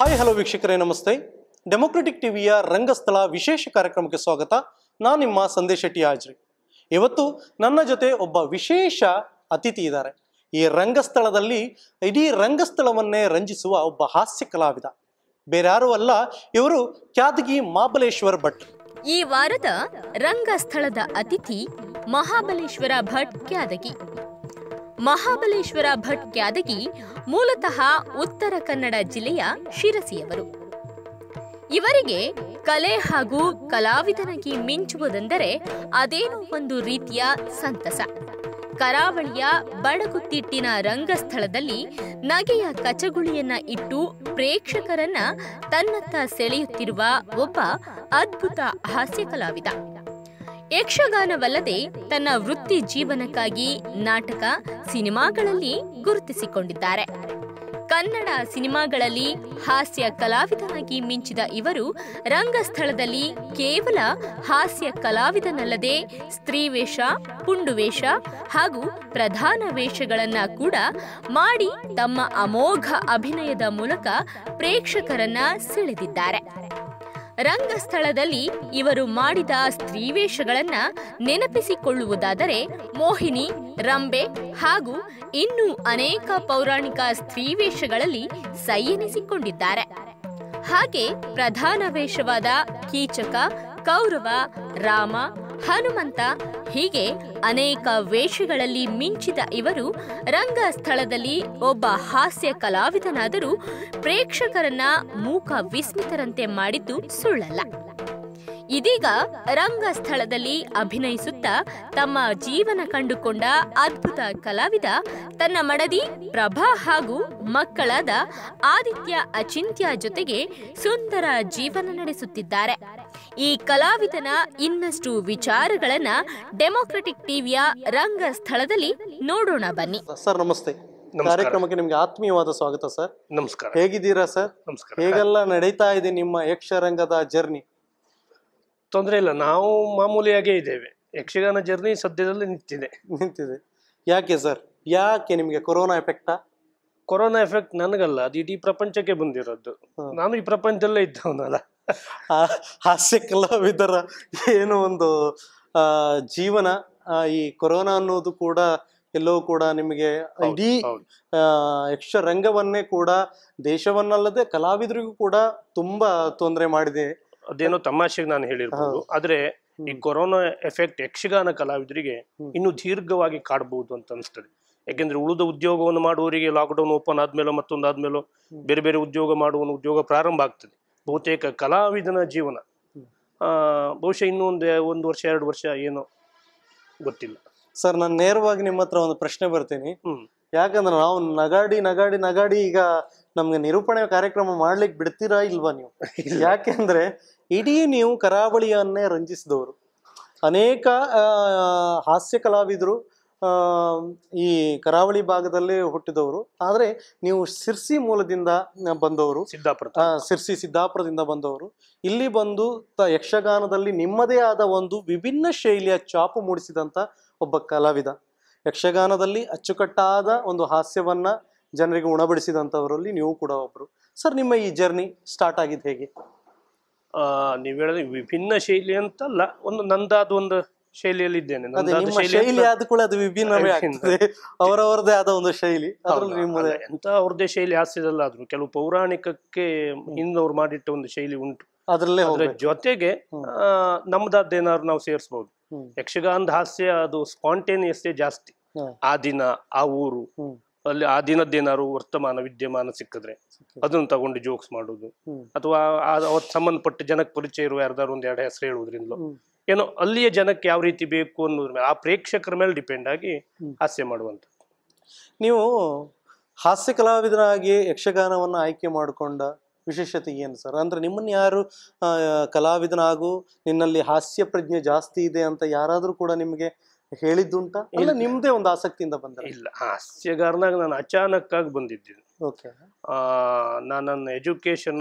Hi hello ವೀಕ್ಷಕರೇ ನಮಸ್ತೆ democratic ಟಿವಿಯ ರಂಗಸ್ಥಳ ವಿಶೇಷ ಕಾರ್ಯಕ್ರಮಕ್ಕೆ ಸ್ವಾಗತ ನಾನು ನಿಮ್ಮ ಸಂದೇಶ ಟಿ ಹಾಜ್ರಿ ಇವತ್ತು ನನ್ನ ಜೊತೆ ಒಬ್ಬ ವಿಶೇಷ ಅತಿಥಿ ಇದ್ದಾರೆ ಈ ರಂಗಸ್ಥಳದಲ್ಲಿ ಇಡೀ ರಂಗಸ್ಥಳವನ್ನೇ ರಂಜಿಸುವ ಒಬ್ಬ ಹಾಸ್ಯ ಕಲಾವಿದ ಬೇರ್ಯಾರು ಅಲ್ಲ ಇವರು ಕ್ಯಾದಗಿ ಮಹಾಬಲೇಶ್ವರ ಭಟ್ ಈ ವಾರದ ರಂಗಸ್ಥಳದ ಅತಿಥಿ ಮಹಾಬಲೇಶ್ವರ ಭಟ್ ಕ್ಯಾದಗಿ ಮಹಾಬಲೇಶ್ವರ ಭಟ್ ಕ್ಯಾದಗಿ ಮೂಲತಃ ಉತ್ತರ ಕನ್ನಡ ಜಿಲ್ಲೆಯ ಶಿರಸಿಯವರು ಇವರಿಗೆ ಕಲೆ ಹಾಗೂ ಕಲಾವಿದನಾಗಿ ಮಿಂಚುವುದೆಂದರೆ ಅದೇನೋ ಒಂದು ರೀತಿಯ ಸಂತಸ ಕರಾವಳಿಯ ಬಡಗುತ್ತಿಟ್ಟಿನ ರಂಗಸ್ಥಳದಲ್ಲಿ ನಗೆಯ ಕಚಗುಳಿಯನ್ನ ಇಟ್ಟು ಪ್ರೇಕ್ಷಕರನ್ನ ತನ್ನತ್ತ ಸೆಳೆಯುತ್ತಿರುವ ಒಬ್ಬ ಅದ್ಭುತ ಹಾಸ್ಯ ಕಲಾವಿದ ಯಕ್ಷಗಾನವಲ್ಲದೆ ತನ್ನ ವೃತ್ತಿ ಜೀವನಕ್ಕಾಗಿ ನಾಟಕ ಸಿನಿಮಾಗಳಲ್ಲಿ ಗುರುತಿಸಿಕೊಂಡಿದ್ದಾರೆ ಕನ್ನಡ ಸಿನಿಮಾಗಳಲ್ಲಿ ಹಾಸ್ಯ ಕಲಾವಿದನಾಗಿ ಮಿಂಚಿದ ಇವರು ರಂಗಸ್ಥಳದಲ್ಲಿ ಕೇವಲ ಹಾಸ್ಯ ಕಲಾವಿದನಲ್ಲದೆ ಸ್ತ್ರೀವೇಷ ಪುಂಡುವೇಷ ಹಾಗೂ ಪ್ರಧಾನ ವೇಷಗಳನ್ನು ಕೂಡ ಮಾಡಿ ತಮ್ಮ ಅಮೋಘ ಅಭಿನಯದ ಮೂಲಕ ಪ್ರೇಕ್ಷಕರನ್ನ ಸೆಳೆದಿದ್ದಾರೆ ರಂಗಸ್ಥಳದಲ್ಲಿ ಇವರು ಮಾಡಿದ ಸ್ತ್ರೀವೇಷಗಳನ್ನ ನೆನಪಿಸಿಕೊಳ್ಳುವುದಾದರೆ ಮೋಹಿನಿ ರಂಬೆ ಹಾಗೂ ಇನ್ನೂ ಅನೇಕ ಪೌರಾಣಿಕ ಸ್ತ್ರೀವೇಷಗಳಲ್ಲಿ ಸೈಯನಿಸಿಕೊಂಡಿದ್ದಾರೆ ಹಾಗೆ ಪ್ರಧಾನ ವೇಷವಾದ ಕೀಚಕ ಕೌರವ ರಾಮ ಹನುಮಂತ ಹೀಗೆ ಅನೇಕ ವೇಷಗಳಲ್ಲಿ ಮಿಂಚಿದ ಇವರು ರಂಗಸ್ಥಳದಲ್ಲಿ ಒಬ್ಬ ಹಾಸ್ಯ ಕಲಾವಿದನಾದರೂ ಪ್ರೇಕ್ಷಕರನ್ನ ಮೂಕ ವಿಸ್ಮಿತರಂತೆ ಮಾಡಿದ್ದು ಸುಳ್ಳಲ್ಲ ಇದೀಗ ರಂಗಸ್ಥಳದಲ್ಲಿ ಅಭಿನಯಿಸುತ್ತಾ ತಮ್ಮ ಜೀವನ ಕಂಡುಕೊಂಡ ಅದ್ಭುತ ಕಲಾವಿದ ತನ್ನ ಮಡದಿ ಪ್ರಭಾ ಹಾಗೂ ಮಕ್ಕಳಾದ ಆದಿತ್ಯ ಅಚಿಂತ್ಯ ಜೊತೆಗೆ ಸುಂದರ ಜೀವನ ನಡೆಸುತ್ತಿದ್ದಾರೆ ಈ ಕಲಾವಿದನ ಇನ್ನಷ್ಟು ವಿಚಾರಗಳನ್ನ ಡೆಮೋಕ್ರೆಟಿಕ್ ಟಿವಿಯ ರಂಗ ಸ್ಥಳದಲ್ಲಿ ನೋಡೋಣ ಬನ್ನಿ ಸರ್ ನಮಸ್ತೆ ಕಾರ್ಯಕ್ರಮಕ್ಕೆ ನಿಮ್ಗೆ ಆತ್ಮೀಯವಾದ ಸ್ವಾಗತ ಸರ್ ನಮಸ್ಕಾರ ಹೇಗಿದ್ದೀರಾ ಸರ್ ನಮಸ್ಕಾರ ಹೇಗೆಲ್ಲ ನಡೀತಾ ಇದೆ ನಿಮ್ಮ ಯಕ್ಷರಂಗದ ಜರ್ನಿ ತೊಂದರೆ ಇಲ್ಲ ನಾವು ಮಾಮೂಲಿಯಾಗೇ ಇದ್ದೇವೆ ಯಕ್ಷಗಾನ ಜರ್ನಿ ಸದ್ಯದಲ್ಲಿ ನಿಂತಿದೆ ನಿಂತಿದೆ ಯಾಕೆ ಸರ್ ಯಾಕೆ ನಿಮಗೆ ಕೊರೋನಾ ಎಫೆಕ್ಟಾ ಕೊರೋನಾ ಎಫೆಕ್ಟ್ ನನಗಲ್ಲ ಅದು ಇಡೀ ಪ್ರಪಂಚಕ್ಕೆ ಬಂದಿರೋದು ನಾನು ಈ ಪ್ರಪಂಚದಲ್ಲೇ ಇದ್ದವನಲ್ಲ ಹಾಸ್ಯ ಕಲಾವಿದರ ಏನು ಒಂದು ಜೀವನ ಈ ಕೊರೋನಾ ಅನ್ನೋದು ಕೂಡ ಎಲ್ಲವೂ ಕೂಡ ನಿಮಗೆ ಇಡೀ ಯಕ್ಷ ರಂಗವನ್ನೇ ಕೂಡ ದೇಶವನ್ನಲ್ಲದೆ ಕಲಾವಿದರಿಗೂ ಕೂಡ ತುಂಬಾ ತೊಂದರೆ ಮಾಡಿದೆ ಅದೇನೋ ತಮಾಷೆಗೆ ನಾನು ಹೇಳಿರ್ಬೋದು ಆದ್ರೆ ಈ ಕೊರೋನಾ ಎಫೆಕ್ಟ್ ಯಕ್ಷಗಾನ ಕಲಾವಿದರಿಗೆ ಇನ್ನು ದೀರ್ಘವಾಗಿ ಕಾಡಬಹುದು ಅಂತ ಅನಿಸ್ತದೆ ಯಾಕೆಂದ್ರೆ ಉಳಿದ ಉದ್ಯೋಗವನ್ನು ಮಾಡುವವರಿಗೆ ಲಾಕ್ಡೌನ್ ಓಪನ್ ಆದ್ಮೇಲೆ ಮತ್ತೊಂದು ಬೇರೆ ಬೇರೆ ಉದ್ಯೋಗ ಮಾಡುವ ಉದ್ಯೋಗ ಪ್ರಾರಂಭ ಆಗ್ತದೆ ಬಹುತೇಕ ಕಲಾವಿದನ ಜೀವನ ಬಹುಶಃ ಇನ್ನೂ ಒಂದು ಒಂದು ವರ್ಷ ಎರಡು ವರ್ಷ ಏನು ಗೊತ್ತಿಲ್ಲ ಸರ್ ನಾನು ನೇರವಾಗಿ ನಿಮ್ಮ ಹತ್ರ ಒಂದು ಪ್ರಶ್ನೆ ಬರ್ತೀನಿ ಯಾಕಂದ್ರೆ ನಾವು ನಗಾಡಿ ನಗಾಡಿ ನಗಾಡಿ ಈಗ ನಮ್ಗೆ ನಿರೂಪಣೆ ಕಾರ್ಯಕ್ರಮ ಮಾಡ್ಲಿಕ್ಕೆ ಬಿಡ್ತೀರಾ ಇಲ್ವಾ ನೀವು ಯಾಕೆಂದ್ರೆ ಇಡೀ ನೀವು ಕರಾವಳಿಯನ್ನೇ ರಂಜಿಸಿದವರು ಅನೇಕ ಹಾಸ್ಯ ಕಲಾವಿದರು ಈ ಕರಾವಳಿ ಭಾಗದಲ್ಲಿ ಹುಟ್ಟಿದವರು ಆದರೆ ನೀವು ಸಿರ್ಸಿ ಮೂಲದಿಂದ ಬಂದವರು ಸಿದ್ದಾಪುರ ಸಿರ್ಸಿ ಸಿದ್ದಾಪುರದಿಂದ ಬಂದವರು ಇಲ್ಲಿ ಬಂದು ತ ಯಕ್ಷಗಾನದಲ್ಲಿ ನಿಮ್ಮದೇ ಆದ ಒಂದು ವಿಭಿನ್ನ ಶೈಲಿಯ ಚಾಪು ಮೂಡಿಸಿದಂಥ ಒಬ್ಬ ಕಲಾವಿದ ಯಕ್ಷಗಾನದಲ್ಲಿ ಅಚ್ಚುಕಟ್ಟಾದ ಒಂದು ಹಾಸ್ಯವನ್ನ ಜನರಿಗೆ ಉಣಬಡಿಸಿದಂಥವರಲ್ಲಿ ನೀವು ಕೂಡ ಒಬ್ಬರು ಸರ್ ನಿಮ್ಮ ಈ ಜರ್ನಿ ಸ್ಟಾರ್ಟ್ ಆಗಿದ್ದು ಹೇಗೆ ನೀವು ಹೇಳಿದ್ರೆ ವಿಭಿನ್ನ ಶೈಲಿ ಅಂತಲ್ಲ ಒಂದು ನಂದಾದ ಒಂದು ಶೈಲಿಯಲ್ಲಿ ಇದ್ದೇನೆ ಶೈಲಿ ಆದ ಕೂಡ ಅದು ವಿಭಿನ್ನವೇ ಅವರವರದೇ ಆದ ಒಂದು ಶೈಲಿ ಎಂತ ಅವ್ರದೇ ಶೈಲಿ ಹಾಸ್ಯದಲ್ಲ ಕೆಲವು ಪೌರಾಣಿಕಕ್ಕೆ ಹಿಂದವ್ರು ಮಾಡಿಟ್ಟ ಒಂದು ಶೈಲಿ ಉಂಟು ಅದರಲ್ಲೇ ಅದ್ರ ಜೊತೆಗೆ ನಮ್ದಾದ್ದೇನಾದ್ರು ನಾವು ಸೇರಿಸಬಹುದು ಯಕ್ಷಗಾನದ ಹಾಸ್ಯ ಅದು ಸ್ಪಾಂಟೇನಿಯಸ್ ಜಾಸ್ತಿ ಆ ದಿನ ಆ ಊರು ಅಲ್ಲಿ ಆ ದಿನದ್ದೇನಾದ್ರು ವರ್ತಮಾನ ವಿದ್ಯಮಾನ ಸಿಕ್ಕಿದ್ರೆ ಅದನ್ನ ತಗೊಂಡು ಜೋಕ್ಸ್ ಮಾಡುದು ಅಥವಾ ಅವತ್ ಸಂಬಂಧಪಟ್ಟ ಜನಕ್ಕೆ ಪರಿಚಯ ಇರುವ ಯಾರ್ದಾರು ಒಂದ್ ಎರಡು ಹೆಸರು ಹೇಳುವುದ್ರಿಂದ ಏನೋ ಅಲ್ಲಿಯ ಜನಕ್ಕೆ ಯಾವ ರೀತಿ ಬೇಕು ಅನ್ನೋದ್ರ ಮೇಲೆ ಆ ಪ್ರೇಕ್ಷಕರ ಮೇಲೆ ಡಿಪೆಂಡ್ ಆಗಿ ಹಾಸ್ಯ ಮಾಡುವಂಥದ್ದು ನೀವು ಹಾಸ್ಯ ಕಲಾವಿದರಾಗಿ ಯಕ್ಷಗಾನವನ್ನು ಆಯ್ಕೆ ಮಾಡಿಕೊಂಡ ವಿಶೇಷತೆ ಏನು ಸರ್ ಅಂದ್ರೆ ನಿಮ್ಮನ್ನು ಯಾರು ಕಲಾವಿದನಾಗೂ ನಿನ್ನಲ್ಲಿ ಹಾಸ್ಯ ಪ್ರಜ್ಞೆ ಜಾಸ್ತಿ ಇದೆ ಅಂತ ಯಾರಾದರೂ ಕೂಡ ನಿಮಗೆ ಹೇಳಿದ್ದುಂಟ ಇಲ್ಲ ನಿಮ್ಮದೇ ಒಂದು ಆಸಕ್ತಿಯಿಂದ ಬಂದ ಇಲ್ಲ ಹಾಸ್ಯಗಾರನಾಗ ನಾನು ಅಚಾನಕ್ಕಾಗಿ ಬಂದಿದ್ದೀನಿ ಓಕೆ ನಾನು ನನ್ನ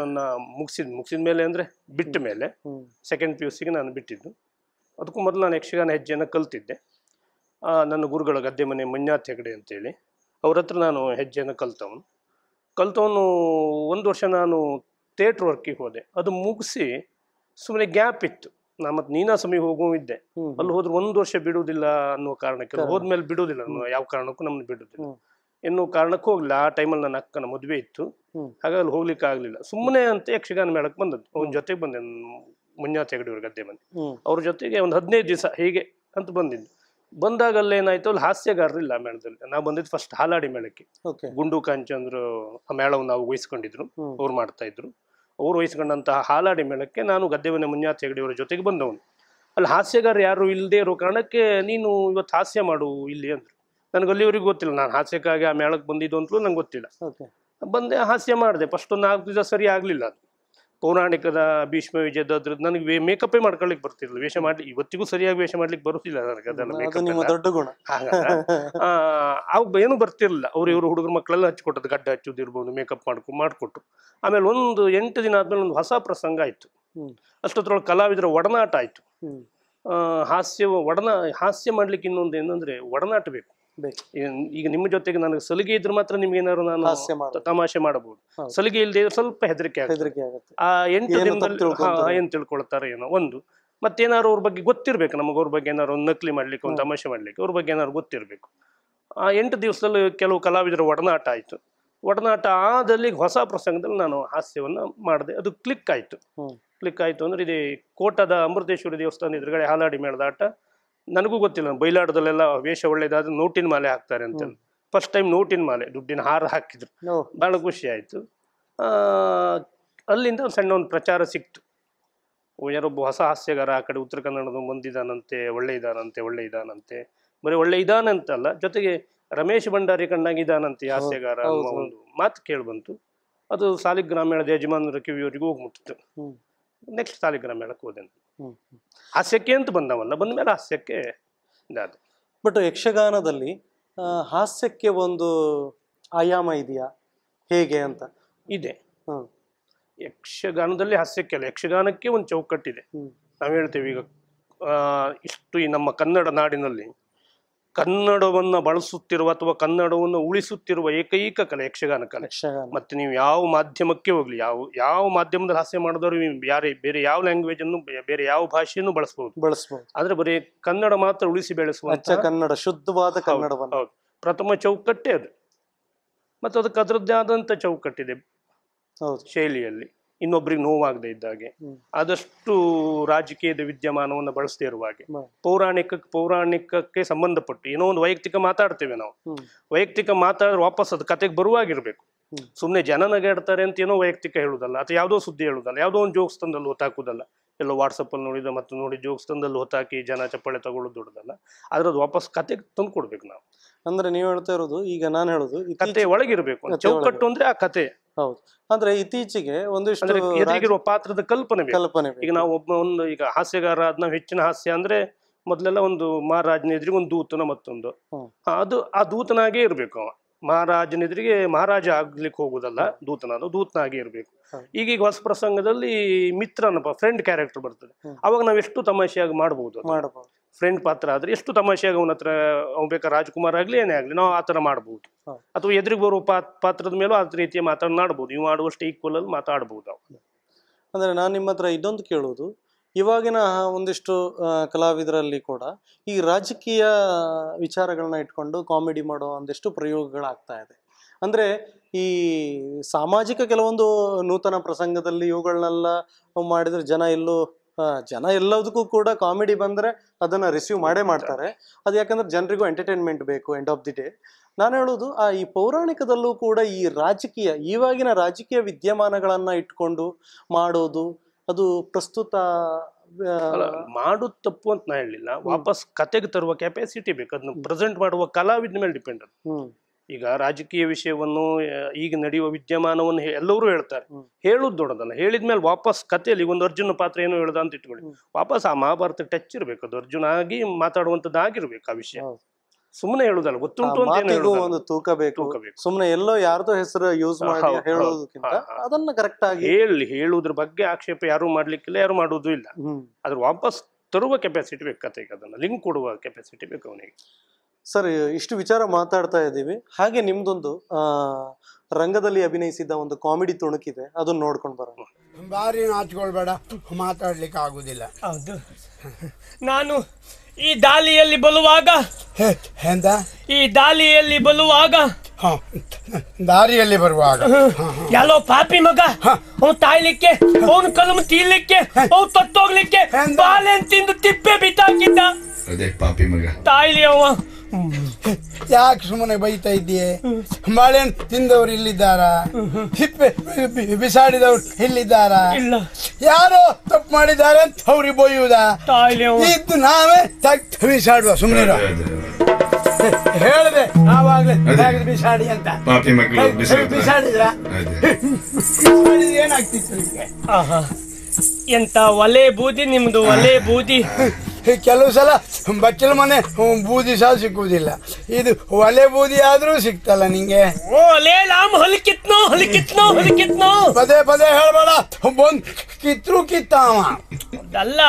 ಅನ್ನ ಮುಗಿಸಿದ ಮುಗಿಸಿದ ಮೇಲೆ ಅಂದರೆ ಬಿಟ್ಟ ಮೇಲೆ ಸೆಕೆಂಡ್ ಪಿ ಯು ಸಿಗೆ ನಾನು ಬಿಟ್ಟಿದ್ದು ಅದಕ್ಕೂ ಮೊದಲು ನಾನು ಯಕ್ಷಗಾನ ಹೆಜ್ಜೆಯನ್ನು ಕಲ್ತಿದ್ದೆ ನನ್ನ ಗುರುಗಳ ಗದ್ದೆ ಮನೆ ಮಂಜಾತ್ ಹೆಗಡೆ ಅಂತೇಳಿ ಅವ್ರ ಹತ್ರ ನಾನು ಹೆಜ್ಜೆಯನ್ನು ಕಲ್ತವನು ಕಲ್ತವನು ಒಂದು ವರ್ಷ ನಾನು ಥಿಯೇಟ್ರ್ ವರ್ಕಿಗೆ ಹೋದೆ ಅದು ಮುಗಿಸಿ ಸುಮ್ಮನೆ ಗ್ಯಾಪ್ ಇತ್ತು ನಾ ಮತ್ತು ನೀನಾ ಸಮಯ ಹೋಗೂ ಇದ್ದೆ ಅಲ್ಲಿ ಹೋದ್ರೆ ಒಂದು ವರ್ಷ ಬಿಡುವುದಿಲ್ಲ ಅನ್ನೋ ಕಾರಣಕ್ಕೆ ಹೋದ್ಮೇಲೆ ಬಿಡುವುದಿಲ್ಲ ಯಾವ ಕಾರಣಕ್ಕೂ ನಮ್ಮನ್ನು ಬಿಡುವುದಿಲ್ಲ ಎನ್ನುವ ಕಾರಣಕ್ಕೂ ಹೋಗ್ಲಿಲ್ಲ ಆ ಟೈಮಲ್ಲಿ ನನ್ನ ಅಕ್ಕನ ಮದುವೆ ಇತ್ತು ಹಾಗಾಗಿ ಹೋಗ್ಲಿಕ್ಕೆ ಆಗಲಿಲ್ಲ ಸುಮ್ಮನೆ ಅಂತ ಯಕ್ಷಗಾನ ಮೇಳಕ್ಕೆ ಬಂದದ್ದು ಅವನ ಜೊತೆಗೆ ಬಂದೆ ಮುನ್ಯಾ ಹೆಗಡೆಯವ್ರ ಗದ್ದೆ ಮನೆ ಅವ್ರ ಜೊತೆಗೆ ಒಂದು ಹದಿನೈದು ದಿವಸ ಹೀಗೆ ಅಂತ ಬಂದಿದ್ದು ಬಂದಾಗ ಏನಾಯ್ತು ಅಲ್ಲಿ ಹಾಸ್ಯಗಾರರಿಲ್ಲ ಮೇಳದಲ್ಲಿ ನಾವು ಬಂದಿದ್ದು ಫಸ್ಟ್ ಹಾಲಾಡಿ ಮೇಳಕ್ಕೆ ಗುಂಡು ಕಾಂಚಂದ್ರು ಆ ಮೇಳವನ್ನು ನಾವು ವಹಿಸ್ಕೊಂಡಿದ್ರು ಅವ್ರು ಮಾಡ್ತಾ ಇದ್ರು ಅವ್ರು ವಹಿಸ್ಕೊಂಡಂತಹ ಹಾಲಾಡಿ ಮೇಳಕ್ಕೆ ನಾನು ಗದ್ದೆ ಮನೆ ಮುನ್ಯಾಚೆ ಅವರ ಜೊತೆಗೆ ಬಂದವನು ಅಲ್ಲಿ ಹಾಸ್ಯಗಾರ ಯಾರು ಇಲ್ಲದೆ ಇರೋ ಕಾರಣಕ್ಕೆ ನೀನು ಇವತ್ತು ಹಾಸ್ಯ ಮಾಡು ಇಲ್ಲಿ ಅಂದ್ರು ನನಗೆ ಅಲ್ಲಿವರಿಗೆ ಗೊತ್ತಿಲ್ಲ ನಾನು ಹಾಸ್ಯಕ್ಕಾಗಿ ಆ ಮೇಳಕ್ಕೆ ಬಂದಿದ್ದು ಅಂತಲೂ ನಂಗೆ ಗೊತ್ತಿಲ್ಲ ಬಂದೆ ಹಾಸ್ಯ ಮಾಡಿದೆ ಫಸ್ಟ್ ಒಂದು ನಾಲ್ಕು ದಿವಸ ಸರಿ ಆಗಲಿಲ್ಲ ಅದು ಪೌರಾಣಿಕದ ಭೀಷ್ಮ ವಿಜಯದ್ರದ್ದು ನನಗೆ ನನಗೆ ಮೇಕಪ್ಪೇ ಮಾಡ್ಕೊಳ್ಳಿಕ್ ಬರ್ತಿರ್ಲಿಲ್ಲ ವೇಷ ಮಾಡಿ ಇವತ್ತಿಗೂ ಸರಿಯಾಗಿ ವೇಷ ಮಾಡ್ಲಿಕ್ಕೆ ಬರುತ್ತಿಲ್ಲ ನನಗೆ ಅದನ್ನು ದೊಡ್ಡ ಗುಣ ಅವಾಗ ಏನು ಬರ್ತಿರ್ಲಿಲ್ಲ ಅವ್ರು ಇವರು ಹುಡುಗರ ಮಕ್ಕಳೆಲ್ಲ ಹಚ್ಕೊಟ್ಟದ್ದು ಗಡ್ಡ ಹಚ್ಚೋದು ಇರ್ಬೋದು ಮೇಕಪ್ ಮಾಡ್ಕೊ ಮಾಡಿಕೊಟ್ಟು ಆಮೇಲೆ ಒಂದು ಎಂಟು ದಿನ ಆದ್ಮೇಲೆ ಒಂದು ಹೊಸ ಪ್ರಸಂಗ ಆಯಿತು ಅಷ್ಟೊತ್ತರೊಳಗೆ ಕಲಾವಿದರ ಒಡನಾಟ ಆಯಿತು ಹಾಸ್ಯ ಒಡನಾ ಹಾಸ್ಯ ಮಾಡ್ಲಿಕ್ಕೆ ಇನ್ನೊಂದು ಏನಂದ್ರೆ ಒಡನಾಟ ಬೇಕು ಈಗ ನಿಮ್ಮ ಜೊತೆಗೆ ನನಗೆ ಸಲಿಗೆ ಇದ್ರೆ ಮಾತ್ರ ನಿಮ್ಗೆ ಏನಾದ್ರು ನಾನು ತಮಾಷೆ ಮಾಡಬಹುದು ಸಲಿಗೆ ಇಲ್ಲದೆ ಸ್ವಲ್ಪ ಹೆದರಿಕೆ ಆಗುತ್ತೆ ಆ ಏನ್ ತಿಳ್ಕೊಳ್ತಾರೆ ಏನೋ ಒಂದು ಮತ್ತೇನಾದ್ರು ಅವ್ರ ಬಗ್ಗೆ ಗೊತ್ತಿರ್ಬೇಕು ನಮಗೆ ಅವ್ರ ಬಗ್ಗೆ ಏನಾದ್ರು ಒಂದು ನಕಲಿ ಮಾಡ್ಲಿಕ್ಕೆ ಒಂದು ತಮಾಷೆ ಮಾಡ್ಲಿಕ್ಕೆ ಅವ್ರ ಬಗ್ಗೆ ಏನಾದ್ರು ಗೊತ್ತಿರ್ಬೇಕು ಆ ಎಂಟು ದಿವಸದಲ್ಲಿ ಕೆಲವು ಕಲಾವಿದರ ಒಡನಾಟ ಆಯ್ತು ಒಡನಾಟ ಆದಲ್ಲಿ ಹೊಸ ಪ್ರಸಂಗದಲ್ಲಿ ನಾನು ಹಾಸ್ಯವನ್ನು ಮಾಡಿದೆ ಅದು ಕ್ಲಿಕ್ ಆಯ್ತು ಕ್ಲಿಕ್ ಆಯ್ತು ಅಂದ್ರೆ ಇದೇ ಕೋಟದ ಅಮೃತೇಶ್ವರಿ ದೇವಸ್ಥಾನ ಎದುರುಗಡೆ ಹಾಲಾಡಿ ಮೇಳದಾಟ ನನಗೂ ಗೊತ್ತಿಲ್ಲ ಬೈಲಾಡದಲ್ಲೆಲ್ಲ ವೇಷ ಒಳ್ಳೇದಾದ್ರೆ ನೋಟಿನ ಮಾಲೆ ಹಾಕ್ತಾರೆ ಅಂತ ಫಸ್ಟ್ ಟೈಮ್ ನೋಟಿನ ಮಾಲೆ ದುಡ್ಡಿನ ಹಾರ ಹಾಕಿದ್ರು ಬಹಳ ಖುಷಿ ಆಯಿತು ಅಲ್ಲಿಂದ ಒಂದು ಸಣ್ಣ ಒಂದು ಪ್ರಚಾರ ಸಿಕ್ತು ಯಾರೊಬ್ಬ ಹೊಸ ಹಾಸ್ಯಗಾರ ಆ ಕಡೆ ಉತ್ತರ ಕನ್ನಡದ ಬಂದಿದ್ದಾನಂತೆ ಒಳ್ಳೆ ಇದಾನಂತೆ ಒಳ್ಳೆ ಇದಾನಂತೆ ಬರೀ ಒಳ್ಳೆ ಇದಾನಂತಲ್ಲ ಜೊತೆಗೆ ರಮೇಶ್ ಭಂಡಾರಿ ಕಣ್ಣಾಗಿದ್ದಾನಂತೆ ಹಾಸ್ಯಗಾರ ಅನ್ನೋ ಒಂದು ಮಾತು ಕೇಳಿ ಬಂತು ಅದು ಸಾಲಿಗ್ರಾಮೇಳದ ಯಜಮಾನರ ಕಿವಿಯವರಿಗೂ ಹೋಗಿ ಮುಟ್ಟಿತು ನೆಕ್ಸ್ಟ್ ಸಾಲಿಗ್ರಾಮೇಳಕ್ಕೆ ಹೋದೆ ಹಾಸ್ಯಕ್ಕೆ ಅಂತ ಬಂದವಲ್ಲ ಬಂದ ಮೇಲೆ ಹಾಸ್ಯಕ್ಕೆ ಅದು ಬಟ್ ಯಕ್ಷಗಾನದಲ್ಲಿ ಹಾಸ್ಯಕ್ಕೆ ಒಂದು ಆಯಾಮ ಇದೆಯಾ ಹೇಗೆ ಅಂತ ಇದೆ ಯಕ್ಷಗಾನದಲ್ಲಿ ಹಾಸ್ಯಕ್ಕೆ ಅಲ್ಲ ಯಕ್ಷಗಾನಕ್ಕೆ ಒಂದು ಚೌಕಟ್ಟಿದೆ ನಾವು ಹೇಳ್ತೇವೆ ಈಗ ಇಷ್ಟು ಈ ನಮ್ಮ ಕನ್ನಡ ನಾಡಿನಲ್ಲಿ ಕನ್ನಡವನ್ನು ಬಳಸುತ್ತಿರುವ ಅಥವಾ ಕನ್ನಡವನ್ನು ಉಳಿಸುತ್ತಿರುವ ಏಕೈಕ ಕಲೆ ಯಕ್ಷಗಾನ ಕಲೆ ಮತ್ತೆ ನೀವು ಯಾವ ಮಾಧ್ಯಮಕ್ಕೆ ಹೋಗ್ಲಿ ಯಾವ ಯಾವ ಮಾಧ್ಯಮದಲ್ಲಿ ಹಾಸ್ಯ ಮಾಡಿದವರು ಯಾರೇ ಬೇರೆ ಯಾವ ಲ್ಯಾಂಗ್ವೇಜ್ ಅನ್ನು ಬೇರೆ ಯಾವ ಭಾಷೆಯನ್ನು ಬಳಸಬಹುದು ಬಳಸಬಹುದು ಆದ್ರೆ ಬರೀ ಕನ್ನಡ ಮಾತ್ರ ಉಳಿಸಿ ಬೆಳೆಸುವ ಕನ್ನಡ ಶುದ್ಧವಾದ ಕನ್ನಡವನ್ನು ಪ್ರಥಮ ಚೌಕಟ್ಟೆ ಅದು ಮತ್ತೆ ಅದಕ್ಕೆ ಅದರದ್ದೇ ಆದಂತ ಚೌಕಟ್ಟಿದೆ ಶೈಲಿಯಲ್ಲಿ ಇನ್ನೊಬ್ರಿಗೆ ನೋವಾಗದೇ ಇದ್ದಾಗೆ ಆದಷ್ಟು ರಾಜಕೀಯದ ವಿದ್ಯಮಾನವನ್ನು ಬಳಸದೇ ಇರುವ ಹಾಗೆ ಪೌರಾಣಿಕ ಪೌರಾಣಿಕಕ್ಕೆ ಸಂಬಂಧಪಟ್ಟು ಏನೋ ಒಂದು ವೈಯಕ್ತಿಕ ಮಾತಾಡ್ತೇವೆ ನಾವು ವೈಯಕ್ತಿಕ ಮಾತಾಡಿದ್ರೆ ವಾಪಸ್ ಅದು ಕತೆಗೆ ಬರುವಾಗಿರ್ಬೇಕು ಸುಮ್ಮನೆ ಜನ ನಗಾಡ್ತಾರೆ ಅಂತ ಏನೋ ವೈಯಕ್ತಿಕ ಹೇಳುದಲ್ಲ ಅಥವಾ ಯಾವ್ದೋ ಸುದ್ದಿ ಹೇಳುದಲ್ಲ ಯಾವುದೋ ಒಂದು ಜೋಕ್ಸ್ ತಂದಲ್ಲಿ ಹೊತ್ತಾಕುದಲ್ಲ ಎಲ್ಲೋ ಅಲ್ಲಿ ನೋಡಿದ ಮತ್ತು ನೋಡಿ ಜೋಕ್ಸ್ ತಂದಲ್ಲಿ ಹೊತ್ತಾಕಿ ಜನ ಚಪ್ಪಾಳೆ ತಗೊಳ್ಳೋದು ದೊಡ್ಡದಲ್ಲ ಆದ್ರೆ ವಾಪಸ್ ಕತೆಗೆ ತಂದು ಕೊಡ್ಬೇಕು ನಾವು ಅಂದ್ರೆ ನೀವು ಹೇಳ್ತಾ ಇರೋದು ಈಗ ನಾನು ಹೇಳೋದು ಕತೆ ಒಳಗಿರ್ಬೇಕು ಚೌಕಟ್ಟು ಅಂದ್ರೆ ಆ ಕತೆ ಹೌದು ಅಂದ್ರೆ ಇತ್ತೀಚೆಗೆ ಒಂದಿಷ್ಟು ಪಾತ್ರದ ಕಲ್ಪನೆ ಕಲ್ಪನೆ ಈಗ ನಾವು ಒಬ್ಬ ಒಂದು ಈಗ ಹಾಸ್ಯಗಾರ ನಾವು ಹೆಚ್ಚಿನ ಹಾಸ್ಯ ಅಂದ್ರೆ ಮೊದಲೆಲ್ಲ ಒಂದು ಮಹಾರಾಜನ ಎದುರಿಗೆ ಒಂದು ದೂತನ ಮತ್ತೊಂದು ಅದು ಆ ದೂತನಾಗೇ ಇರಬೇಕು ಅವ ಮಹಾರಾಜನ ಎದುರಿಗೆ ಮಹಾರಾಜ ಆಗ್ಲಿಕ್ಕೆ ಹೋಗುದಲ್ಲ ದೂತನ ದೂತನಾಗೇ ಇರಬೇಕು ಈಗೀಗ ಹೊಸ ಪ್ರಸಂಗದಲ್ಲಿ ಮಿತ್ರನಪ್ಪ ಫ್ರೆಂಡ್ ಕ್ಯಾರೆಕ್ಟರ್ ಬರ್ತದೆ ಅವಾಗ ಎಷ್ಟು ತಮಾಷೆಯಾಗಿ ಮಾಡಬಹುದು ಫ್ರೆಂಡ್ ಪಾತ್ರ ಆದರೆ ಎಷ್ಟು ತಮಾಷೆಯಾಗಿ ಅವನ ಹತ್ರ ಅವ್ನು ಬೇಕಾ ರಾಜ್ಕುಮಾರ್ ಆಗಲಿ ಏನೇ ಆಗಲಿ ನಾವು ಆ ಥರ ಮಾಡ್ಬೋದು ಅಥವಾ ಎದುರಿಗೆ ಬರುವ ಪಾತ್ರದ ಮೇಲೂ ಆ ರೀತಿಯ ಮಾತಾಡ್ಬೋದು ನೀವು ಆಡುವಷ್ಟು ಈಕ್ವಲಲ್ಲಿ ಮಾತಾಡ್ಬೋದು ಅವನು ಅಂದರೆ ನಾನು ನಿಮ್ಮ ಹತ್ರ ಇದೊಂದು ಕೇಳೋದು ಇವಾಗಿನ ಒಂದಿಷ್ಟು ಕಲಾವಿದರಲ್ಲಿ ಕೂಡ ಈ ರಾಜಕೀಯ ವಿಚಾರಗಳನ್ನ ಇಟ್ಕೊಂಡು ಕಾಮಿಡಿ ಮಾಡೋ ಒಂದಿಷ್ಟು ಪ್ರಯೋಗಗಳಾಗ್ತಾ ಇದೆ ಅಂದರೆ ಈ ಸಾಮಾಜಿಕ ಕೆಲವೊಂದು ನೂತನ ಪ್ರಸಂಗದಲ್ಲಿ ಇವುಗಳನ್ನೆಲ್ಲ ಮಾಡಿದರೆ ಜನ ಎಲ್ಲೂ ಜನ ಎಲ್ಲದಕ್ಕೂ ಕೂಡ ಕಾಮಿಡಿ ಬಂದರೆ ಅದನ್ನ ರಿಸೀವ್ ಮಾಡೇ ಮಾಡ್ತಾರೆ ಅದು ಯಾಕಂದ್ರೆ ಜನರಿಗೂ ಎಂಟರ್ಟೈನ್ಮೆಂಟ್ ಬೇಕು ಎಂಡ್ ಆಫ್ ದಿ ಡೇ ನಾನು ಹೇಳೋದು ಆ ಈ ಪೌರಾಣಿಕದಲ್ಲೂ ಕೂಡ ಈ ರಾಜಕೀಯ ಇವಾಗಿನ ರಾಜಕೀಯ ವಿದ್ಯಮಾನಗಳನ್ನ ಇಟ್ಕೊಂಡು ಮಾಡೋದು ಅದು ಪ್ರಸ್ತುತ ಮಾಡು ತಪ್ಪು ಅಂತ ನಾ ಹೇಳಲಿಲ್ಲ ವಾಪಸ್ ಕತೆಗೆ ತರುವ ಕೆಪಾಸಿಟಿ ಬೇಕು ಅದನ್ನ ಪ್ರೆಸೆಂಟ್ ಮಾಡುವ ಕಲಾವಿದ ಮೇಲೆ ಡಿಪೆಂಡ್ ಅದು ಈಗ ರಾಜಕೀಯ ವಿಷಯವನ್ನು ಈಗ ನಡೆಯುವ ವಿದ್ಯಮಾನವನ್ನು ಎಲ್ಲರೂ ಹೇಳ್ತಾರೆ ಹೇಳುದು ದೊಡ್ಡದಲ್ಲ ಹೇಳಿದ್ಮೇಲೆ ವಾಪಸ್ ಕಥೆಯಲ್ಲಿ ಒಂದು ಅರ್ಜುನ ಪಾತ್ರ ಏನು ಹೇಳ್ದ ಅಂತ ಇಟ್ಕೊಳ್ಳಿ ವಾಪಸ್ ಆ ಮಹಾಭಾರತ ಟಚ್ ಇರಬೇಕು ಅದು ಅರ್ಜುನ ಆಗಿ ಮಾತಾಡುವಂತದ್ದಾಗಿರ್ಬೇಕು ಆ ವಿಷಯ ಸುಮ್ಮನೆ ಹೇಳುದಲ್ಲ ಗೊತ್ತುಂಟು ಅಂತ ಒಂದು ತೂಕ ಬೇಕು ಸುಮ್ಮನೆ ಎಲ್ಲೋ ಯಾರದೋ ಹೆಸರು ಯೂಸ್ ಮಾಡಿ ಹೇಳೋದಕ್ಕಿಂತ ಅದನ್ನ ಕರೆಕ್ಟ್ ಆಗಿ ಹೇಳಿ ಹೇಳುದ್ರ ಬಗ್ಗೆ ಆಕ್ಷೇಪ ಯಾರು ಮಾಡ್ಲಿಕ್ಕಿಲ್ಲ ಯಾರು ಮಾಡುದು ಇಲ್ಲ ಅದ್ರ ವಾಪಸ್ ತರುವ ಕೆಪಾಸಿಟಿ ಬೇಕು ಕತೆಗೆ ಅದನ್ನ ಲಿಂಕ್ ಕೊಡುವ ಕೆಪಾಸಿಟಿ ಬೇಕು ಅವನಿಗೆ ಸರ್ ಇಷ್ಟು ವಿಚಾರ ಮಾತಾಡ್ತಾ ಇದ್ದೀವಿ ಹಾಗೆ ನಿಮ್ದೊಂದು ರಂಗದಲ್ಲಿ ಅಭಿನಯಿಸಿದ ಒಂದು ಕಾಮಿಡಿ ತುಣುಕಿದೆ ಅದನ್ನ ನೋಡ್ಕೊಂಡು ಬರೋಣ ಬಾರಿ ನಾಚ್ಕೊಳ್ಬೇಡ ಮಾತಾಡ್ಲಿಕ್ಕೆ ಆಗುದಿಲ್ಲ ಹೌದು ನಾನು ಈ ದಾಲಿಯಲ್ಲಿ ಬಲುವಾಗ ಈ ದಾಲಿಯಲ್ಲಿ ಬಲುವಾಗ ದಾರಿಯಲ್ಲಿ ಬರುವಾಗ ಎಲ್ಲೋ ಪಾಪಿ ಮಗ ಅವ್ ತಾಯ್ಲಿಕ್ಕೆ ಅವ್ನ ಕಲಮು ತೀಲಿಕ್ಕೆ ಅವ್ ತತ್ತೋಗ್ಲಿಕ್ಕೆ ಬಾಳೆನ್ ತಿಂದು ತಿಪ್ಪೆ ಬಿತ್ತಾಕಿದ್ದ ಅದೇ ಪಾಪಿ ಮಗ ತಾಯ್ಲಿ ಅವ ಯಾಕೆ ಸುಮ್ಮನೆ ಬೈತಾ ಇದ್ದೀಯ ಬಾಳೆಹಣ್ಣು ತಿಂದವರು ಇಲ್ಲಿದ್ದಾರ ಹಿಪ್ಪೆ ಬಿಸಾಡಿದವ್ರು ಇಲ್ಲಿದ್ದಾರ ಯಾರೋ ತಪ್ಪು ಮಾಡಿದ್ದಾರೆ ಅಂತ ಅವ್ರಿ ಬೊಯ್ಯುವುದಾ ಇದ್ದು ನಾವೇ ತಗ್ ಬಿಸಾಡುವ ಸುಮ್ಮನೆ ಹೇಳಿದೆ ಆವಾಗಲೇ ಬಿಸಾಡಿ ಅಂತ ಬಿಸಾಡಿದ್ರ ಏನಾಗ್ತಿತ್ತು ಎಂತ ಒಲೆ ಬೂದಿ ನಿಮ್ದು ಒಲೆ ಬೂದಿ ಕೆಲವು ಸಲ ಬಚ್ಚಲ ಮನೆ ಬೂದಿ ಸಹ ಸಿಕ್ಕುವುದಿಲ್ಲ ಇದು ಒಲೆ ಬೂದಿ ಆದರೂ ಸಿಕ್ತಲ್ಲ ನಿಂಗೆ ಪದೇ ಪದೇ ಹೇಳ್ಬೇಡ ಬಂದ್ ಕಿತ್ರು ಅವ ಅಲ್ಲ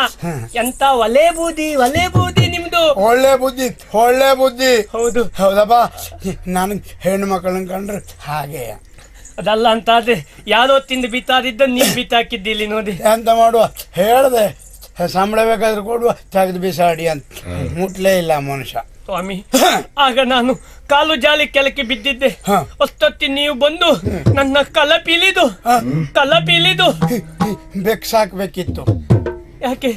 ಎಂತ ಒಲೆ ಬೂದಿ ಒಲೆ ಬೂದಿ ನಿಮ್ದು ಒಳ್ಳೆ ಬುದ್ಧಿ ಒಳ್ಳೆ ಬುದ್ಧಿ ಹೌದು ಹೌದಪ್ಪ ನಾನು ಹೆಣ್ಣು ಮಕ್ಕಳನ್ನ ಕಂಡ್ರೆ ಹಾಗೆ ಅದಲ್ಲ ಅಂತ ಆದ್ರೆ ತಿಂದು ಬಿತ್ತಾದಿದ್ದ ನೀನ್ ಬಿತ್ತಾಕಿದ್ದಿ ಇಲ್ಲಿ ನೋಡಿ ಎಂತ ಮಾಡುವ ಹೇಳ್ದೆ ಸಂಬಳ ಕೊಡುವ ತೆಗೆದು ಬಿಸಾಡಿ ಅಂತ ಮುಟ್ಲೇ ಇಲ್ಲ ಮನುಷ್ಯ ಸ್ವಾಮಿ ಆಗ ನಾನು ಕಾಲು ಜಾಲಿ ಕೆಳಕ್ಕೆ ಬಿದ್ದಿದ್ದೆ ಅಷ್ಟೊತ್ತಿ ನೀವು ಬಂದು ನನ್ನ ಕಲ ಪೀಲಿದು ಕಲ ಪೀಲಿದು ಬೆಕ್ ಸಾಕ್ಬೇಕಿತ್ತು ಯಾಕೆ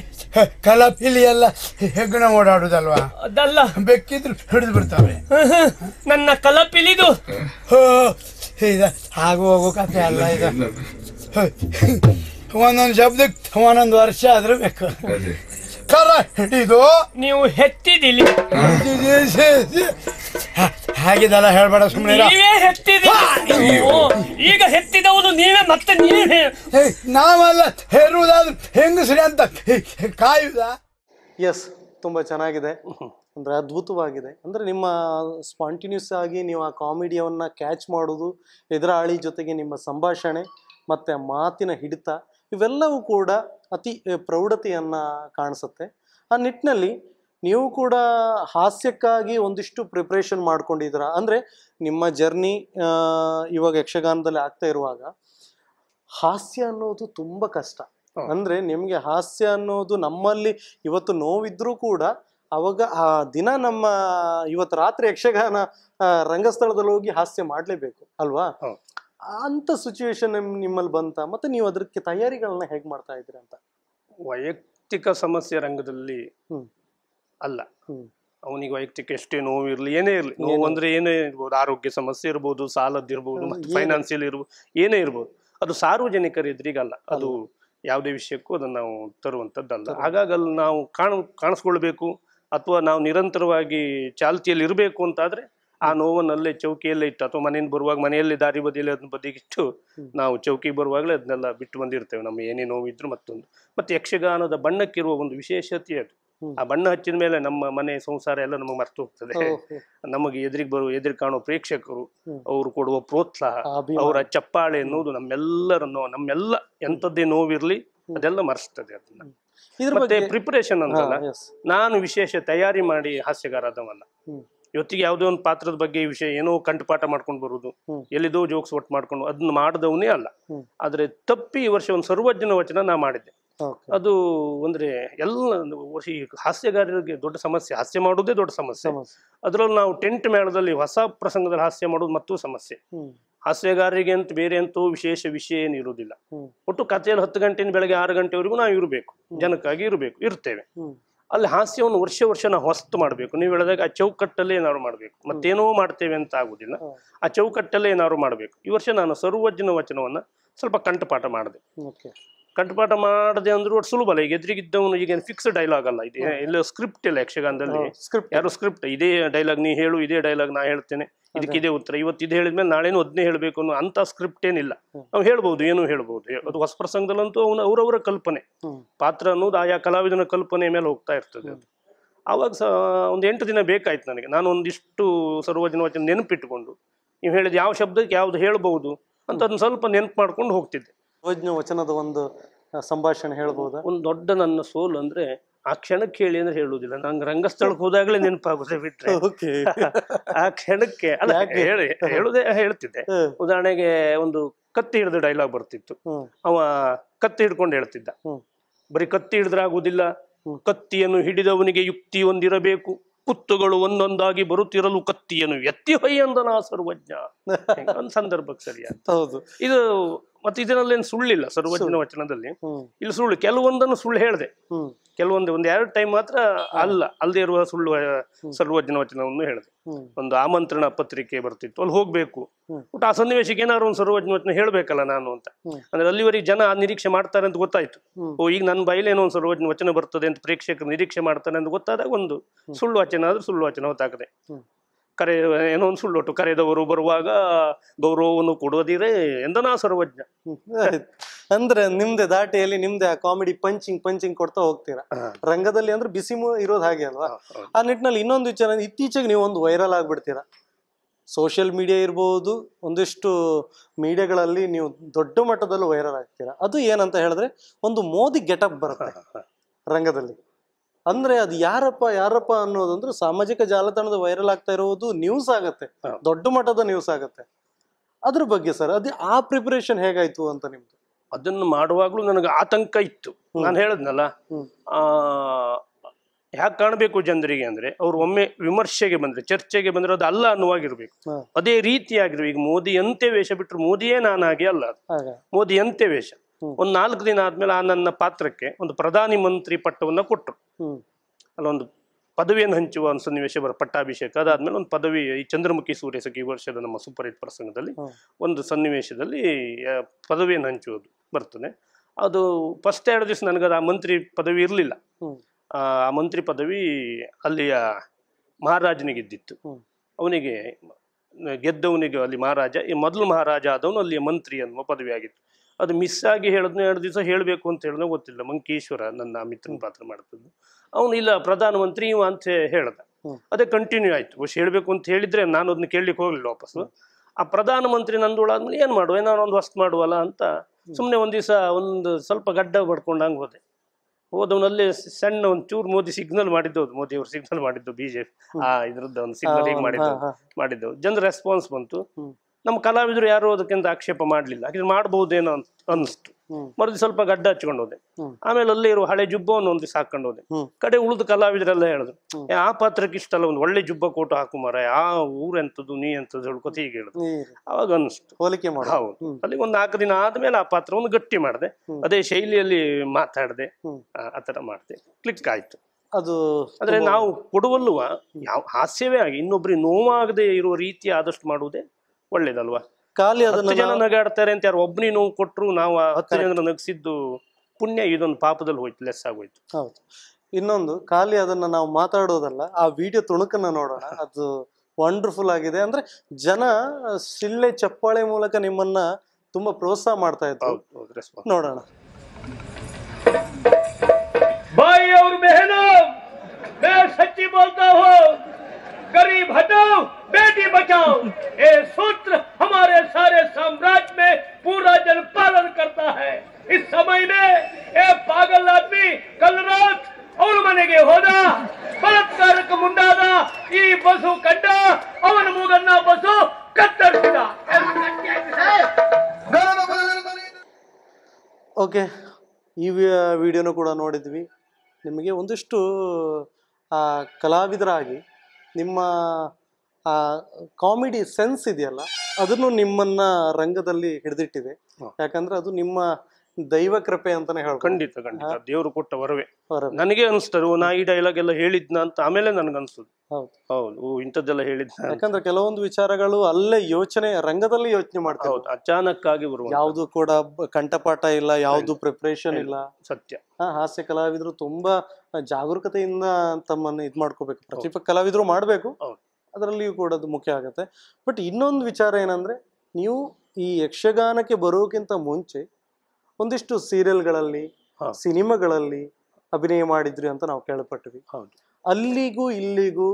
ಕಲ ಪೀಲಿ ಎಲ್ಲ ಹೆಗ್ಗಣ ಓಡಾಡುದಲ್ವಾ ಅದಲ್ಲ ಬೆಕ್ಕಿದ್ರು ಹಿಡಿದು ಬಿಡ್ತಾವೆ ನನ್ನ ಕಲ ಪೀಲಿದು ಇದ ಹಾಗೂ ಹೋಗೋ ಕಥೆ ಅಲ್ಲ ಇದು ಒಂದೊಂದು ಶಬ್ದಕ್ಕೆ ಒಂದೊಂದು ವರ್ಷ ಆದ್ರೂ ಬೇಕು ಕರ ಹಿಡಿದು ನೀವು ಹೆತ್ತಿದಿಲಿ ಹಾಗಿದಲ್ಲ ಹೇಳ್ಬೇಡ ಸುಮ್ಮನೆ ನೀವೇ ನೀವು. ಈಗ ಹೆತ್ತಿದವನು ನೀವೇ ಮತ್ತೆ ನೀವೇ ನಾವೆಲ್ಲ ಹೇರುವುದಾದ್ರೂ ಹೆಂಗಸ್ರಿ ಅಂತ ಕಾಯುದ ಎಸ್ ತುಂಬ ಚೆನ್ನಾಗಿದೆ ಅಂದರೆ ಅದ್ಭುತವಾಗಿದೆ ಅಂದರೆ ನಿಮ್ಮ ಸ್ಪಾಂಟಿನ್ಯೂಸ್ ಆಗಿ ನೀವು ಆ ಕಾಮಿಡಿಯವನ್ನು ಕ್ಯಾಚ್ ಮಾಡೋದು ಎದುರಾಳಿ ಜೊತೆಗೆ ನಿಮ್ಮ ಸಂಭಾಷಣೆ ಮತ್ತು ಮಾತಿನ ಹಿಡಿತ ಇವೆಲ್ಲವೂ ಕೂಡ ಅತಿ ಪ್ರೌಢತೆಯನ್ನು ಕಾಣಿಸುತ್ತೆ ಆ ನಿಟ್ಟಿನಲ್ಲಿ ನೀವು ಕೂಡ ಹಾಸ್ಯಕ್ಕಾಗಿ ಒಂದಿಷ್ಟು ಪ್ರಿಪ್ರೇಷನ್ ಮಾಡ್ಕೊಂಡಿದ್ದೀರ ಅಂದರೆ ನಿಮ್ಮ ಜರ್ನಿ ಇವಾಗ ಯಕ್ಷಗಾನದಲ್ಲಿ ಆಗ್ತಾ ಇರುವಾಗ ಹಾಸ್ಯ ಅನ್ನೋದು ತುಂಬ ಕಷ್ಟ ಅಂದರೆ ನಿಮಗೆ ಹಾಸ್ಯ ಅನ್ನೋದು ನಮ್ಮಲ್ಲಿ ಇವತ್ತು ನೋವಿದ್ರೂ ಕೂಡ ಅವಾಗ ಆ ದಿನ ನಮ್ಮ ಇವತ್ತು ರಾತ್ರಿ ಯಕ್ಷಗಾನ ರಂಗಸ್ಥಳದಲ್ಲಿ ಹೋಗಿ ಹಾಸ್ಯ ಮಾಡಲೇಬೇಕು ಅಲ್ವಾ ಅಂತ ಸಿಚುವೇಶನ್ ನಿಮ್ಮಲ್ಲಿ ಬಂತ ಮತ್ತೆ ನೀವು ಅದಕ್ಕೆ ತಯಾರಿಗಳನ್ನ ಹೇಗೆ ಮಾಡ್ತಾ ಇದ್ರಿ ಅಂತ ವೈಯಕ್ತಿಕ ಸಮಸ್ಯೆ ರಂಗದಲ್ಲಿ ಅಲ್ಲ ಅವನಿಗೆ ವೈಯಕ್ತಿಕ ಎಷ್ಟೇ ನೋವು ಇರಲಿ ಏನೇ ಇರಲಿ ನೋವು ಅಂದ್ರೆ ಏನೇ ಇರ್ಬೋದು ಆರೋಗ್ಯ ಸಮಸ್ಯೆ ಇರ್ಬೋದು ಇರ್ಬೋದು ಮತ್ತೆ ಫೈನಾನ್ಸಿಯಲ್ ಇರ್ಬೋದು ಏನೇ ಇರ್ಬೋದು ಅದು ಎದುರಿಗಲ್ಲ ಅದು ಯಾವುದೇ ವಿಷಯಕ್ಕೂ ಅದನ್ನು ನಾವು ತರುವಂಥದ್ದಲ್ಲ ಹಾಗಾಗಿ ನಾವು ಕಾಣ್ ಕಾಣಿಸ್ಕೊಳ್ಬೇಕು ಅಥವಾ ನಾವು ನಿರಂತರವಾಗಿ ಚಾಲ್ತಿಯಲ್ಲಿ ಇರಬೇಕು ಅಂತಾದರೆ ಆ ನೋವನ್ನಲ್ಲೇ ಚೌಕಿಯಲ್ಲೇ ಇಟ್ಟು ಅಥವಾ ಮನೆಯಿಂದ ಬರುವಾಗ ಮನೆಯಲ್ಲಿ ದಾರಿ ಬದಿಯಲ್ಲಿ ಅದನ್ನ ಬದಿಗಿಟ್ಟು ನಾವು ಚೌಕಿಗೆ ಬರುವಾಗಲೇ ಅದನ್ನೆಲ್ಲ ಬಿಟ್ಟು ಬಂದಿರ್ತೇವೆ ನಮ್ಮ ಏನೇ ನೋವಿದ್ರು ಮತ್ತೊಂದು ಮತ್ತೆ ಯಕ್ಷಗಾನದ ಬಣ್ಣಕ್ಕಿರುವ ಒಂದು ವಿಶೇಷತೆ ಅದು ಆ ಬಣ್ಣ ಹಚ್ಚಿದ ಮೇಲೆ ನಮ್ಮ ಮನೆ ಸಂಸಾರ ಎಲ್ಲ ನಮಗೆ ಮರ್ತು ಹೋಗ್ತದೆ ನಮಗೆ ಎದುರಿಗೆ ಬರುವ ಎದುರು ಕಾಣೋ ಪ್ರೇಕ್ಷಕರು ಅವರು ಕೊಡುವ ಪ್ರೋತ್ಸಾಹ ಅವರ ಚಪ್ಪಾಳೆ ಅನ್ನೋದು ನಮ್ಮೆಲ್ಲರ ನಮ್ಮೆಲ್ಲ ಎಂಥದ್ದೇ ನೋವಿರ್ಲಿ ಅದೆಲ್ಲ ಮರೆಸ್ತದೆ ಅದನ್ನ ಮತ್ತೆ ಪ್ರಿಪರೇಷನ್ ಅಂತಲ್ಲ ನಾನು ವಿಶೇಷ ತಯಾರಿ ಮಾಡಿ ಹಾಸ್ಯಗಾರದವನ್ನ ಇವತ್ತಿಗೆ ಯಾವುದೋ ಒಂದು ಪಾತ್ರದ ಬಗ್ಗೆ ಈ ವಿಷಯ ಏನೋ ಕಂಠಪಾಠ ಮಾಡ್ಕೊಂಡು ಬರುವುದು ಎಲ್ಲಿದೋ ಜೋಕ್ಸ್ ಒಟ್ಟು ಮಾಡ್ಕೊಂಡು ಅದನ್ನ ಮಾಡಿದವನೇ ಅಲ್ಲ ಆದರೆ ತಪ್ಪಿ ಈ ವರ್ಷ ಒಂದು ಸರ್ವಜ್ಞನ ವಚನ ನಾ ಮಾಡಿದ್ದೆ ಅದು ಅಂದ್ರೆ ಎಲ್ಲ ವರ್ಷ ಈ ಹಾಸ್ಯಗಾರರಿಗೆ ದೊಡ್ಡ ಸಮಸ್ಯೆ ಹಾಸ್ಯ ಮಾಡೋದೇ ದೊಡ್ಡ ಸಮಸ್ಯೆ ಅದರಲ್ಲಿ ನಾವು ಟೆಂಟ್ ಮೇಳದಲ್ಲಿ ಹೊಸ ಪ್ರಸಂಗದಲ್ಲಿ ಹಾಸ್ಯ ಮಾಡೋದು ಮತ್ತೂ ಸಮಸ್ಯೆ ಹಾಸ್ಯಗಾರರಿಗೆ ಅಂತ ಬೇರೆ ಅಂತೂ ವಿಶೇಷ ವಿಷಯ ಏನು ಇರುವುದಿಲ್ಲ ಒಟ್ಟು ಕಥೆಯಲ್ಲಿ ಹತ್ತು ಗಂಟೆಯಿಂದ ಬೆಳಗ್ಗೆ ಆರು ಗಂಟೆವರೆಗೂ ನಾವು ಇರಬೇಕು ಜನಕ್ಕಾಗಿ ಇರಬೇಕು ಇರ್ತೇವೆ ಅಲ್ಲಿ ಹಾಸ್ಯವನ್ನು ವರ್ಷ ವರ್ಷ ನಾವು ಹೊಸ್ತು ಮಾಡಬೇಕು ನೀವು ಹೇಳಿದಾಗ ಆ ಚೌಕಟ್ಟಲ್ಲೇ ಏನಾದ್ರು ಮಾಡಬೇಕು ಮತ್ತೇನೋ ಮಾಡ್ತೇವೆ ಅಂತ ಆಗುದಿಲ್ಲ ಆ ಚೌಕಟ್ಟಲ್ಲೇ ಏನಾದ್ರು ಮಾಡಬೇಕು ಈ ವರ್ಷ ನಾನು ಸರ್ವಜ್ಞನ ವಚನವನ್ನ ಸ್ವಲ್ಪ ಕಂಠಪಾಠ ಮಾಡಿದೆ ಕಂಠಪಾಠ ಮಾಡದೆ ಅಂದ್ರೆ ಒಟ್ಟು ಅಲ್ಲ ಈಗ ಎದುರಿಗಿದ್ದವನು ಈಗ ಫಿಕ್ಸ್ ಡೈಲಾಗ್ ಅಲ್ಲ ಇದೆ ಇಲ್ಲ ಸ್ಕ್ರಿಪ್ಟ್ ಇಲ್ಲ ಯಕ್ಷಗಾನದಲ್ಲಿ ಸ್ಕ್ರಿಪ್ಟ್ ಯಾರು ಸ್ಕ್ರಿಪ್ಟ್ ಇದೇ ಡೈಲಾಗ್ ನೀ ಹೇಳು ಇದೇ ಡೈಲಾಗ್ ನಾ ಹೇಳ್ತೇನೆ ಇದಕ್ಕೆ ಇದೇ ಉತ್ತರ ಇವತ್ತು ಇದು ಹೇಳಿದ್ಮೇಲೆ ನಾಳೆನು ಅದನ್ನೇ ಹೇಳಬೇಕು ಅನ್ನೋ ಅಂತ ಸ್ಕ್ರಿಪ್ಟ್ ಏನಿಲ್ಲ ನಾವು ಹೇಳ್ಬೋದು ಏನು ಹೇಳ್ಬೋದು ಅದು ಹೊಸ ಪ್ರಸಂಗದಲ್ಲಂತೂ ಅವನು ಅವರವರ ಕಲ್ಪನೆ ಪಾತ್ರ ಅನ್ನೋದು ಆಯಾ ಕಲಾವಿದನ ಕಲ್ಪನೆ ಮೇಲೆ ಹೋಗ್ತಾ ಇರ್ತದೆ ಅದು ಆವಾಗ ಒಂದು ಎಂಟು ದಿನ ಬೇಕಾಯ್ತು ನನಗೆ ನಾನು ಒಂದಿಷ್ಟು ಸರ್ವಜನ ವಚನ ನೆನಪಿಟ್ಟುಕೊಂಡು ನೀವು ಹೇಳಿದ ಯಾವ ಶಬ್ದಕ್ಕೆ ಯಾವ್ದು ಹೇಳ್ಬೋದು ಅಂತ ಅದನ್ನ ಸ್ವಲ್ಪ ನೆನಪು ಮಾಡ್ಕೊಂಡು ಹೋಗ್ತಿದ್ದೆ ಸರ್ವಜ್ಞ ವಚನದ ಒಂದು ಸಂಭಾಷಣೆ ಹೇಳ್ಬೋದ ಒಂದು ದೊಡ್ಡ ನನ್ನ ಸೋಲು ಅಂದ್ರೆ ಆ ಕ್ಷಣಕ್ಕೆ ಹೇಳಿ ಅಂದ್ರೆ ಹೇಳುವುದಿಲ್ಲ ನಂಗೆ ರಂಗಸ್ಥಳಕ್ಕೆ ಹೋದಾಗಲೇ ನೆನಪಾಗುತ್ತೆ ಬಿಟ್ಟರೆ ಆ ಕ್ಷಣಕ್ಕೆ ಅಲ್ಲ ಹೇಳಿ ಹೇಳುದೇ ಹೇಳ್ತಿದ್ದೆ ಉದಾಹರಣೆಗೆ ಒಂದು ಕತ್ತಿ ಹಿಡಿದ ಡೈಲಾಗ್ ಬರ್ತಿತ್ತು ಅವ ಕತ್ತಿ ಹಿಡ್ಕೊಂಡು ಹೇಳ್ತಿದ್ದ ಬರೀ ಕತ್ತಿ ಹಿಡಿದ್ರಾಗುವುದಿಲ್ಲ ಕತ್ತಿಯನ್ನು ಹಿಡಿದವನಿಗೆ ಯುಕ್ತಿ ಒಂದಿರಬೇಕು ಕುತ್ತುಗಳು ಒಂದೊಂದಾಗಿ ಬರುತ್ತಿರಲು ಕತ್ತಿಯನ್ನು ಎತ್ತಿ ಹೊಯ್ಯಂದನ ಸರ್ವಜ್ಞ ಒಂದು ಸಂದರ್ಭಕ್ಕೆ ಸರಿಯಾದ ಹೌದು ಇದು ಮತ್ತೆ ಇದರಲ್ಲೇನು ಸುಳ್ಳಿಲ್ಲ ಸರ್ವಜ್ಞ ವಚನದಲ್ಲಿ ಇಲ್ಲಿ ಸುಳ್ಳು ಕೆಲವೊಂದನ್ನು ಸುಳ್ಳು ಹೇಳಿದೆ ಕೆಲವೊಂದು ಒಂದ್ ಎರಡು ಟೈಮ್ ಮಾತ್ರ ಅಲ್ಲ ಅಲ್ಲದೆ ಇರುವ ಸುಳ್ಳು ಸರ್ವಜ್ಞ ವಚನವನ್ನು ಹೇಳಿದೆ ಒಂದು ಆಮಂತ್ರಣ ಪತ್ರಿಕೆ ಬರ್ತಿತ್ತು ಅಲ್ಲಿ ಹೋಗ್ಬೇಕು ಒಟ್ಟು ಆ ಸನ್ನಿವೇಶಕ್ಕೆ ಏನಾದ್ರು ಒಂದು ಸರ್ವಜ್ಞ ವಚನ ಹೇಳ್ಬೇಕಲ್ಲ ನಾನು ಅಂತ ಅಂದ್ರೆ ಅಲ್ಲಿವರೆಗೆ ಜನ ಆ ನಿರೀಕ್ಷೆ ಮಾಡ್ತಾರೆ ಅಂತ ಗೊತ್ತಾಯ್ತು ಓ ಈಗ ನನ್ನ ಏನೋ ಒಂದು ಸರ್ವಜ್ಞ ವಚನ ಬರ್ತದೆ ಅಂತ ಪ್ರೇಕ್ಷಕರು ನಿರೀಕ್ಷೆ ಮಾಡ್ತಾರೆ ಅಂತ ಗೊತ್ತಾದಾಗ ಒಂದು ಸುಳ್ಳು ವಚನ ಆದ್ರೆ ಸುಳ್ಳು ವಚನ ಗೊತ್ತಾಗದೆ ಕರೆ ಏನೋ ಒಂದು ಸುಳ್ಳೊಟ್ಟು ಕರೆದವರು ಬರುವಾಗ ಗೌರವವನ್ನು ಎಂದ ಎಂದನಾ ಸರ್ವಜ್ಞ ಅಂದ್ರೆ ನಿಮ್ದೆ ದಾಟಿಯಲ್ಲಿ ನಿಮ್ದೆ ಆ ಕಾಮಿಡಿ ಪಂಚಿಂಗ್ ಪಂಚಿಂಗ್ ಕೊಡ್ತಾ ಹೋಗ್ತೀರಾ ರಂಗದಲ್ಲಿ ಅಂದ್ರೆ ಬಿಸಿ ಇರೋದು ಹಾಗೆ ಅಲ್ವಾ ಆ ನಿಟ್ಟಿನಲ್ಲಿ ಇನ್ನೊಂದು ವಿಚಾರ ಇತ್ತೀಚೆಗೆ ನೀವು ಒಂದು ವೈರಲ್ ಆಗ್ಬಿಡ್ತೀರಾ ಸೋಷಿಯಲ್ ಮೀಡಿಯಾ ಇರ್ಬೋದು ಒಂದಿಷ್ಟು ಮೀಡಿಯಾಗಳಲ್ಲಿ ನೀವು ದೊಡ್ಡ ಮಟ್ಟದಲ್ಲಿ ವೈರಲ್ ಆಗ್ತೀರಾ ಅದು ಏನಂತ ಹೇಳಿದ್ರೆ ಒಂದು ಮೋದಿ ಗೆಟಪ್ ಬರುತ್ತೆ ರಂಗದಲ್ಲಿ ಅಂದ್ರೆ ಅದು ಯಾರಪ್ಪ ಯಾರಪ್ಪ ಅನ್ನೋದಂದ್ರೆ ಸಾಮಾಜಿಕ ಜಾಲತಾಣದ ವೈರಲ್ ಆಗ್ತಾ ಇರೋದು ನ್ಯೂಸ್ ಆಗತ್ತೆ ದೊಡ್ಡ ಮಟ್ಟದ ನ್ಯೂಸ್ ಆಗತ್ತೆ ಅದ್ರ ಬಗ್ಗೆ ಸರ್ ಅದೇ ಆ ಪ್ರಿಪರೇಷನ್ ಹೇಗಾಯ್ತು ಅಂತ ನಿಮ್ದು ಅದನ್ನು ಮಾಡುವಾಗಲೂ ನನಗೆ ಆತಂಕ ಇತ್ತು ನಾನು ಹೇಳದ್ನಲ್ಲ ಯಾಕೆ ಕಾಣಬೇಕು ಜನರಿಗೆ ಅಂದ್ರೆ ಅವ್ರು ಒಮ್ಮೆ ವಿಮರ್ಶೆಗೆ ಬಂದ್ರೆ ಚರ್ಚೆಗೆ ಬಂದ್ರೆ ಅದು ಅಲ್ಲ ಅನ್ನುವಾಗಿರ್ಬೇಕು ಅದೇ ರೀತಿಯಾಗಿರ್ಬೇಕು ಈಗ ಮೋದಿ ಅಂತೆ ವೇಷ ಬಿಟ್ಟರು ಮೋದಿಯೇ ನಾನಾಗೆ ಅಲ್ಲ ಮೋದಿ ಅಂತೆ ವೇಷ ಒಂದು ನಾಲ್ಕು ದಿನ ಆದ್ಮೇಲೆ ಆ ನನ್ನ ಪಾತ್ರಕ್ಕೆ ಒಂದು ಪ್ರಧಾನಿ ಮಂತ್ರಿ ಪಟ್ಟವನ್ನು ಕೊಟ್ಟರು ಅಲ್ಲೊಂದು ಪದವಿಯನ್ನು ಹಂಚುವ ಒಂದು ಸನ್ನಿವೇಶ ಬರ ಪಟ್ಟಾಭಿಷೇಕ ಅದಾದ್ಮೇಲೆ ಒಂದು ಪದವಿ ಈ ಚಂದ್ರಮುಖಿ ಸೂರ್ಯಸಖಿ ಈ ವರ್ಷದ ನಮ್ಮ ಸೂಪರ್ ಹಿಟ್ ಪ್ರಸಂಗದಲ್ಲಿ ಒಂದು ಸನ್ನಿವೇಶದಲ್ಲಿ ಪದವಿಯನ್ನು ಹಂಚುವುದು ಬರ್ತದೆ ಅದು ಫಸ್ಟ್ ಎರಡು ದಿವಸ ನನಗದು ಆ ಮಂತ್ರಿ ಪದವಿ ಇರಲಿಲ್ಲ ಆ ಮಂತ್ರಿ ಪದವಿ ಅಲ್ಲಿಯ ಮಹಾರಾಜನಿಗಿದ್ದಿತ್ತು ಅವನಿಗೆ ಗೆದ್ದವನಿಗೆ ಅಲ್ಲಿ ಮಹಾರಾಜ ಈ ಮೊದಲು ಮಹಾರಾಜ ಆದವನು ಅಲ್ಲಿಯ ಮಂತ್ರಿ ಅನ್ನುವ ಪದವಿ ಆಗಿತ್ತು ಅದು ಮಿಸ್ ಆಗಿ ಹೇಳಿದ್ನೋ ಎರಡು ದಿವಸ ಹೇಳಬೇಕು ಅಂತ ಹೇಳಿದ್ನೋ ಗೊತ್ತಿಲ್ಲ ಮಂಕೇಶ್ವರ ನನ್ನ ಮಿತ್ರನ ಪಾತ್ರ ಮಾಡ್ತಿದ್ದು ಅವನು ಇಲ್ಲ ಪ್ರಧಾನಮಂತ್ರಿ ಇವ ಅಂತ ಹೇಳ್ದ ಅದೇ ಕಂಟಿನ್ಯೂ ಆಯ್ತು ಒಶ್ ಹೇಳಬೇಕು ಅಂತ ಹೇಳಿದ್ರೆ ನಾನು ಅದನ್ನ ಕೇಳಲಿಕ್ಕೆ ಹೋಗಲಿಲ್ಲ ವಾಪಸ್ ಆ ಪ್ರಧಾನಮಂತ್ರಿ ನಂದುಳಾದ್ಮೇಲೆ ಏನು ಮಾಡುವ ಏನಾದ್ರು ಒಂದು ಹೊಸ್ತು ಮಾಡುವಲ್ಲ ಅಂತ ಸುಮ್ಮನೆ ಒಂದ್ ದಿವಸ ಒಂದು ಸ್ವಲ್ಪ ಗಡ್ಡ ಪಡ್ಕೊಂಡಂಗೆ ಹೋದೆ ಹೋದವನಲ್ಲಿ ಸಣ್ಣ ಒಂದು ಚೂರ್ ಮೋದಿ ಸಿಗ್ನಲ್ ಮಾಡಿದ್ದು ಮೋದಿ ಅವರು ಸಿಗ್ನಲ್ ಮಾಡಿದ್ದು ಬಿಜೆಪಿ ಆ ಇದ್ರದ್ದು ಒಂದು ಸಿಗ್ನಲ್ ಮಾಡಿದ್ದು ಮಾಡಿದ್ದು ಜನರ ರೆಸ್ಪಾನ್ಸ್ ಬಂತು ನಮ್ಮ ಕಲಾವಿದರು ಯಾರು ಅದಕ್ಕಿಂತ ಆಕ್ಷೇಪ ಮಾಡಲಿಲ್ಲ ಹಾಗೆ ಮಾಡಬಹುದೇನೋ ಅಂತ ಅನ್ನಿಸ್ತು ಮರುದಿ ಸ್ವಲ್ಪ ಗಡ್ಡ ಹಚ್ಕೊಂಡು ಹೋದೆ ಆಮೇಲೆ ಅಲ್ಲೇ ಇರುವ ಹಳೆ ಜುಬ್ಬವನ್ನು ಒಂದು ಹಾಕೊಂಡು ಹೋದೆ ಕಡೆ ಉಳಿದು ಕಲಾವಿದರೆಲ್ಲ ಹೇಳಿದ್ರು ಆ ಪಾತ್ರಕ್ಕೆ ಇಷ್ಟಲ್ಲ ಒಂದು ಒಳ್ಳೆ ಜುಬ್ಬ ಕೋಟು ಹಾಕು ಮರ ಆ ಎಂತದ್ದು ನೀ ಎಂತದ್ದು ಹೇಳ್ಕೊತ ಹೀಗೆ ಅವಾಗ ಅನ್ನಿಸ್ತು ಹೋಲಿಕೆ ಮಾಡಿ ಅಲ್ಲಿ ಒಂದು ನಾಲ್ಕು ದಿನ ಆದ್ಮೇಲೆ ಆ ಪಾತ್ರವನ್ನು ಗಟ್ಟಿ ಮಾಡಿದೆ ಅದೇ ಶೈಲಿಯಲ್ಲಿ ಮಾತಾಡಿದೆ ಆತರ ಮಾಡಿದೆ ಕ್ಲಿಕ್ ಆಯ್ತು ಅದು ಅಂದ್ರೆ ನಾವು ಕೊಡುವಲ್ಲುವ ಯಾವ ಹಾಸ್ಯವೇ ಆಗಿ ಇನ್ನೊಬ್ರಿಗೆ ನೋವಾಗದೆ ಇರುವ ರೀತಿ ಆದಷ್ಟು ಮಾಡುವುದೇ ಒಳ್ಳೇದಲ್ವಾ ಖಾಲಿ ಹತ್ತು ಜನ ನಗಾಡ್ತಾರೆ ಅಂತ ಯಾರು ಒಬ್ಬನೇ ನೋವು ಕೊಟ್ಟರು ನಾವು ಆ ಹತ್ತು ಜನ ನಗಿಸಿದ್ದು ಪುಣ್ಯ ಇದೊಂದು ಪಾಪದಲ್ಲಿ ಹೋಯ್ತು ಲೆಸ್ ಆಗೋಯ್ತು ಹೌದು ಇನ್ನೊಂದು ಖಾಲಿ ಅದನ್ನ ನಾವು ಮಾತಾಡೋದಲ್ಲ ಆ ವಿಡಿಯೋ ತುಣುಕನ್ನು ನೋಡೋಣ ಅದು ವಂಡರ್ಫುಲ್ ಆಗಿದೆ ಅಂದ್ರೆ ಜನ ಸಿಳ್ಳೆ ಚಪ್ಪಾಳೆ ಮೂಲಕ ನಿಮ್ಮನ್ನ ತುಂಬಾ ಪ್ರೋತ್ಸಾಹ ಮಾಡ್ತಾ ಇತ್ತು ನೋಡೋಣ ಬಾಯಿ ಅವ್ರ ಮೆಹನ ಸಚಿ ಬೋಲ್ತಾ ಹೋ गरीब हटाओ बेटी बचाओ ये सूत्र हमारे सारे साम्राज्य में पूरा जन पालन करता है इस समय में ये पागल आदमी ಕಲ್ ರಾತ್ ಅವನ ಮನೆಗೆ ಹೋದ ಬಲತ್ಕಾರಕ್ಕೆ ಮುಂದಾದ बसु ಬಸ್ಸು ಕಡ್ಡ ಅವನ ಮೂಗನ್ನ ಬಸ್ಸು ಕತ್ತರಿಸಿದ ಓಕೆ ಈ ವಿಡಿಯೋನು ಕೂಡ ನೋಡಿದ್ವಿ ನಿಮಗೆ ಒಂದಿಷ್ಟು ಕಲಾವಿದರಾಗಿ ನಿಮ್ಮ ಕಾಮಿಡಿ ಸೆನ್ಸ್ ಇದೆಯಲ್ಲ ಅದನ್ನು ನಿಮ್ಮನ್ನ ರಂಗದಲ್ಲಿ ಹಿಡಿದಿಟ್ಟಿದೆ ಯಾಕಂದ್ರೆ ಅದು ನಿಮ್ಮ ದೈವ ಕೃಪೆ ಅಂತಾನೆ ಹೇಳ ಖಂಡಿತ ಖಂಡಿತ ದೇವರು ಕೊಟ್ಟ ವರವೇ ನನಗೆ ಓ ನಾ ಈ ಡೈಲಾಗ್ ಎಲ್ಲ ಹೇಳಿದ್ನ ಅಂತ ಆಮೇಲೆ ನನ್ಗೆ ಅನ್ಸುದು ಹೌದು ಇಂಥದ್ದೆಲ್ಲ ಹೇಳಿದ್ನ ಯಾಕಂದ್ರೆ ಕೆಲವೊಂದು ವಿಚಾರಗಳು ಅಲ್ಲೇ ಯೋಚನೆ ರಂಗದಲ್ಲಿ ಯೋಚನೆ ಮಾಡ್ತಾರೆ ಹೌದು ಅಚಾನಕ್ ಆಗಿ ಬರುವ ಯಾವ್ದು ಕೂಡ ಕಂಠಪಾಠ ಇಲ್ಲ ಯಾವ್ದು ಪ್ರಿಪರೇಷನ್ ಇಲ್ಲ ಸತ್ಯ ಹಾಸ್ಯ ಕಲಾವಿದ್ರು ತುಂಬಾ ಜಾಗರೂಕತೆಯಿಂದ ತಮ್ಮನ್ನು ಇದ್ ಮಾಡ್ಕೋಬೇಕು ಪ್ರತಿಭೆ ಕಲಾವಿದ್ರು ಮಾಡ್ಬೇಕು ಅದರಲ್ಲಿಯೂ ಕೂಡ ಅದು ಮುಖ್ಯ ಆಗುತ್ತೆ ಬಟ್ ಇನ್ನೊಂದು ವಿಚಾರ ಏನಂದ್ರೆ ನೀವು ಈ ಯಕ್ಷಗಾನಕ್ಕೆ ಬರೋಕ್ಕಿಂತ ಮುಂಚೆ ಒಂದಿಷ್ಟು ಸೀರಿಯಲ್ಗಳಲ್ಲಿ ಸಿನಿಮಾಗಳಲ್ಲಿ ಅಭಿನಯ ಮಾಡಿದ್ರಿ ಅಂತ ನಾವು ಹೌದು ಅಲ್ಲಿಗೂ ಇಲ್ಲಿಗೂ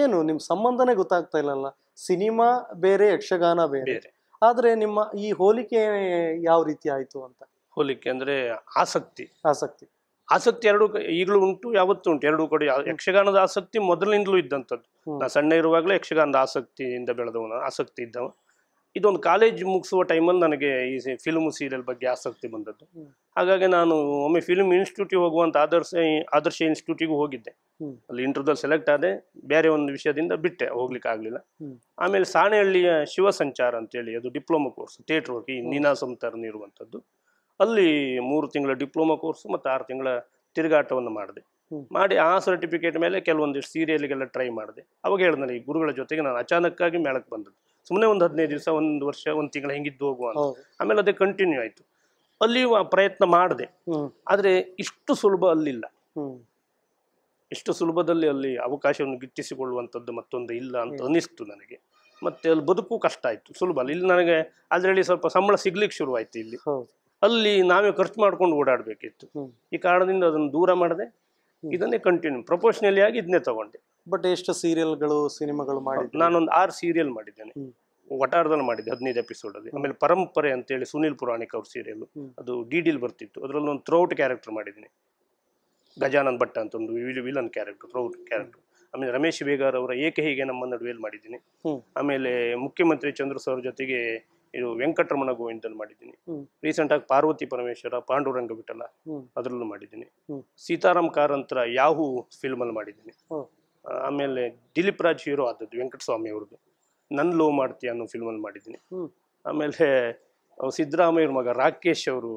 ಏನು ನಿಮ್ಮ ಸಂಬಂಧನೇ ಗೊತ್ತಾಗ್ತಾ ಇಲ್ಲಲ್ಲ ಸಿನಿಮಾ ಬೇರೆ ಯಕ್ಷಗಾನ ಬೇರೆ ಆದ್ರೆ ನಿಮ್ಮ ಈ ಹೋಲಿಕೆ ಯಾವ ರೀತಿ ಆಯ್ತು ಅಂತ ಹೋಲಿಕೆ ಅಂದ್ರೆ ಆಸಕ್ತಿ ಆಸಕ್ತಿ ಆಸಕ್ತಿ ಎರಡು ಈಗಲೂ ಉಂಟು ಯಾವತ್ತೂ ಉಂಟು ಎರಡೂ ಕಡೆ ಯಕ್ಷಗಾನದ ಆಸಕ್ತಿ ಮೊದಲಿನಿಂದಲೂ ಇದ್ದಂಥದ್ದು ನಾ ಸಣ್ಣ ಇರುವಾಗಲೇ ಯಕ್ಷಗಾನದ ಆಸಕ್ತಿಯಿಂದ ಬೆಳೆದವನು ಆಸಕ್ತಿ ಇದ್ದವ ಇದೊಂದು ಕಾಲೇಜ್ ಮುಗಿಸುವ ಟೈಮಲ್ಲಿ ನನಗೆ ಈ ಫಿಲ್ಮ್ ಸೀರಿಯಲ್ ಬಗ್ಗೆ ಆಸಕ್ತಿ ಬಂದದ್ದು ಹಾಗಾಗಿ ನಾನು ಒಮ್ಮೆ ಫಿಲ್ಮ್ ಇನ್ಸ್ಟಿಟ್ಯೂಟಿಗೆ ಹೋಗುವಂಥ ಆದರ್ಶ ಆದರ್ಶ ಇನ್ಸ್ಟಿಟ್ಯೂಟಿಗೂ ಹೋಗಿದ್ದೆ ಅಲ್ಲಿ ಇಂಟರ್ದಲ್ಲಿ ಸೆಲೆಕ್ಟ್ ಆದೆ ಬೇರೆ ಒಂದು ವಿಷಯದಿಂದ ಬಿಟ್ಟೆ ಹೋಗ್ಲಿಕ್ಕೆ ಆಗಲಿಲ್ಲ ಆಮೇಲೆ ಸಾಣೆಹಳ್ಳಿಯ ಶಿವ ಸಂಚಾರ ಅಂತೇಳಿ ಅದು ಡಿಪ್ಲೊಮಾ ಕೋರ್ಸ್ ಥಿಯೇಟ್ರ್ ವರ್ಕ್ ಈ ನೀನಾಸಂ ಇರುವಂಥದ್ದು ಅಲ್ಲಿ ಮೂರು ತಿಂಗಳ ಡಿಪ್ಲೊಮಾ ಕೋರ್ಸ್ ಮತ್ತು ಆರು ತಿಂಗಳ ತಿರುಗಾಟವನ್ನು ಮಾಡಿದೆ ಮಾಡಿ ಆ ಸರ್ಟಿಫಿಕೇಟ್ ಮೇಲೆ ಕೆಲವೊಂದಿಷ್ಟು ಸೀರಿಯಲ್ಗೆಲ್ಲ ಟ್ರೈ ಮಾಡಿದೆ ಅವಾಗ ಹೇಳಿದ್ನಲ್ಲ ಈ ಗುರುಗಳ ಜೊತೆಗೆ ನಾನು ಅಚಾನಕ್ಕಾಗಿ ಮೇಳಕ್ಕೆ ಬಂದದ್ದು ಸುಮ್ಮನೆ ಒಂದು ಹದಿನೈದು ದಿವಸ ಒಂದು ವರ್ಷ ಒಂದು ತಿಂಗಳು ಹೆಂಗಿದ್ದು ಹೋಗುವ ಅಂತ ಆಮೇಲೆ ಅದೇ ಕಂಟಿನ್ಯೂ ಆಯ್ತು ಅಲ್ಲಿ ಪ್ರಯತ್ನ ಮಾಡಿದೆ ಆದ್ರೆ ಇಷ್ಟು ಸುಲಭ ಅಲ್ಲಿಲ್ಲ ಇಷ್ಟು ಸುಲಭದಲ್ಲಿ ಅಲ್ಲಿ ಅವಕಾಶವನ್ನು ಗಿಟ್ಟಿಸಿಕೊಳ್ಳುವಂಥದ್ದು ಮತ್ತೊಂದು ಇಲ್ಲ ಅಂತ ಅನಿಸ್ತು ನನಗೆ ಮತ್ತೆ ಅಲ್ಲಿ ಬದುಕು ಕಷ್ಟ ಆಯ್ತು ಸುಲಭ ಅಲ್ಲಿ ಇಲ್ಲಿ ನನಗೆ ಅದರಲ್ಲಿ ಸ್ವಲ್ಪ ಸಂಬಳ ಸಿಗ್ಲಿಕ್ಕೆ ಶುರುವಾಯಿತು ಇಲ್ಲಿ ಅಲ್ಲಿ ನಾವೇ ಖರ್ಚು ಮಾಡ್ಕೊಂಡು ಓಡಾಡ್ಬೇಕಿತ್ತು ಈ ಕಾರಣದಿಂದ ಅದನ್ನು ದೂರ ಮಾಡಿದೆ ಇದನ್ನೇ ಕಂಟಿನ್ಯೂ ಪ್ರೊಫೆಷನಲಿ ಆಗಿ ಇದನ್ನೇ ತಗೊಂಡೆ ಬಟ್ ಎಷ್ಟು ಸೀರಿಯಲ್ಗಳು ಸಿನಿಮಾಗಳು ಮಾಡಿ ನಾನೊಂದು ಆರು ಸೀರಿಯಲ್ ಮಾಡಿದ್ದೇನೆ ವಟಾರದಲ್ಲಿ ಮಾಡಿದ್ದೆ ಹದಿನೈದು ಎಪಿಸೋಡ್ ಅಲ್ಲಿ ಆಮೇಲೆ ಪರಂಪರೆ ಹೇಳಿ ಸುನಿಲ್ ಪುರಾಣಿಕ್ ಅವ್ರ ಸೀರಿಯಲ್ ಅದು ಡಿ ಡಿಲ್ ಬರ್ತಿತ್ತು ಅದರಲ್ಲಿ ಒಂದು ಥ್ರೌಟ್ ಕ್ಯಾರೆಕ್ಟರ್ ಮಾಡಿದ್ದೀನಿ ಗಜಾನಂದ್ ಭಟ್ ಅಂತ ಒಂದು ವಿಲನ್ ಕ್ಯಾರೆಕ್ಟರ್ ಥ್ರೋಟ್ ಕ್ಯಾರೆಕ್ಟರ್ ಆಮೇಲೆ ರಮೇಶ್ ಬೇಗಾರ್ ಅವರ ಏಕ ಹೀಗೆ ನಮ್ಮ ನಡುವೆ ಮಾಡಿದ್ದೀನಿ ಆಮೇಲೆ ಮುಖ್ಯಮಂತ್ರಿ ಚಂದ್ರ ಸರ್ ಜೊತೆಗೆ ಇದು ವೆಂಕಟರಮಣ ಗೋವಿಂದಲ್ಲಿ ಮಾಡಿದ್ದೀನಿ ರೀಸೆಂಟ್ ಆಗಿ ಪಾರ್ವತಿ ಪರಮೇಶ್ವರ ಪಾಂಡುರಂಗ ಬಿಟ್ಟಲ್ಲ ಅದರಲ್ಲೂ ಮಾಡಿದ್ದೀನಿ ಸೀತಾರಾಮ್ ಕಾರಂತರ ಯಾಹು ಫಿಲ್ಮಲ್ಲಿ ಮಾಡಿದ್ದೀನಿ ಆಮೇಲೆ ದಿಲೀಪ್ ರಾಜ್ ಹೀರೋ ಆದದ್ದು ವೆಂಕಟಸ್ವಾಮಿ ಅವ್ರದ್ದು ನನ್ನ ಲೋ ಮಾಡ್ತೀಯ ಅನ್ನೋ ಫಿಲ್ಮಲ್ಲಿ ಮಾಡಿದ್ದೀನಿ ಆಮೇಲೆ ಸಿದ್ದರಾಮಯ್ಯ ಮಗ ರಾಕೇಶ್ ಅವರು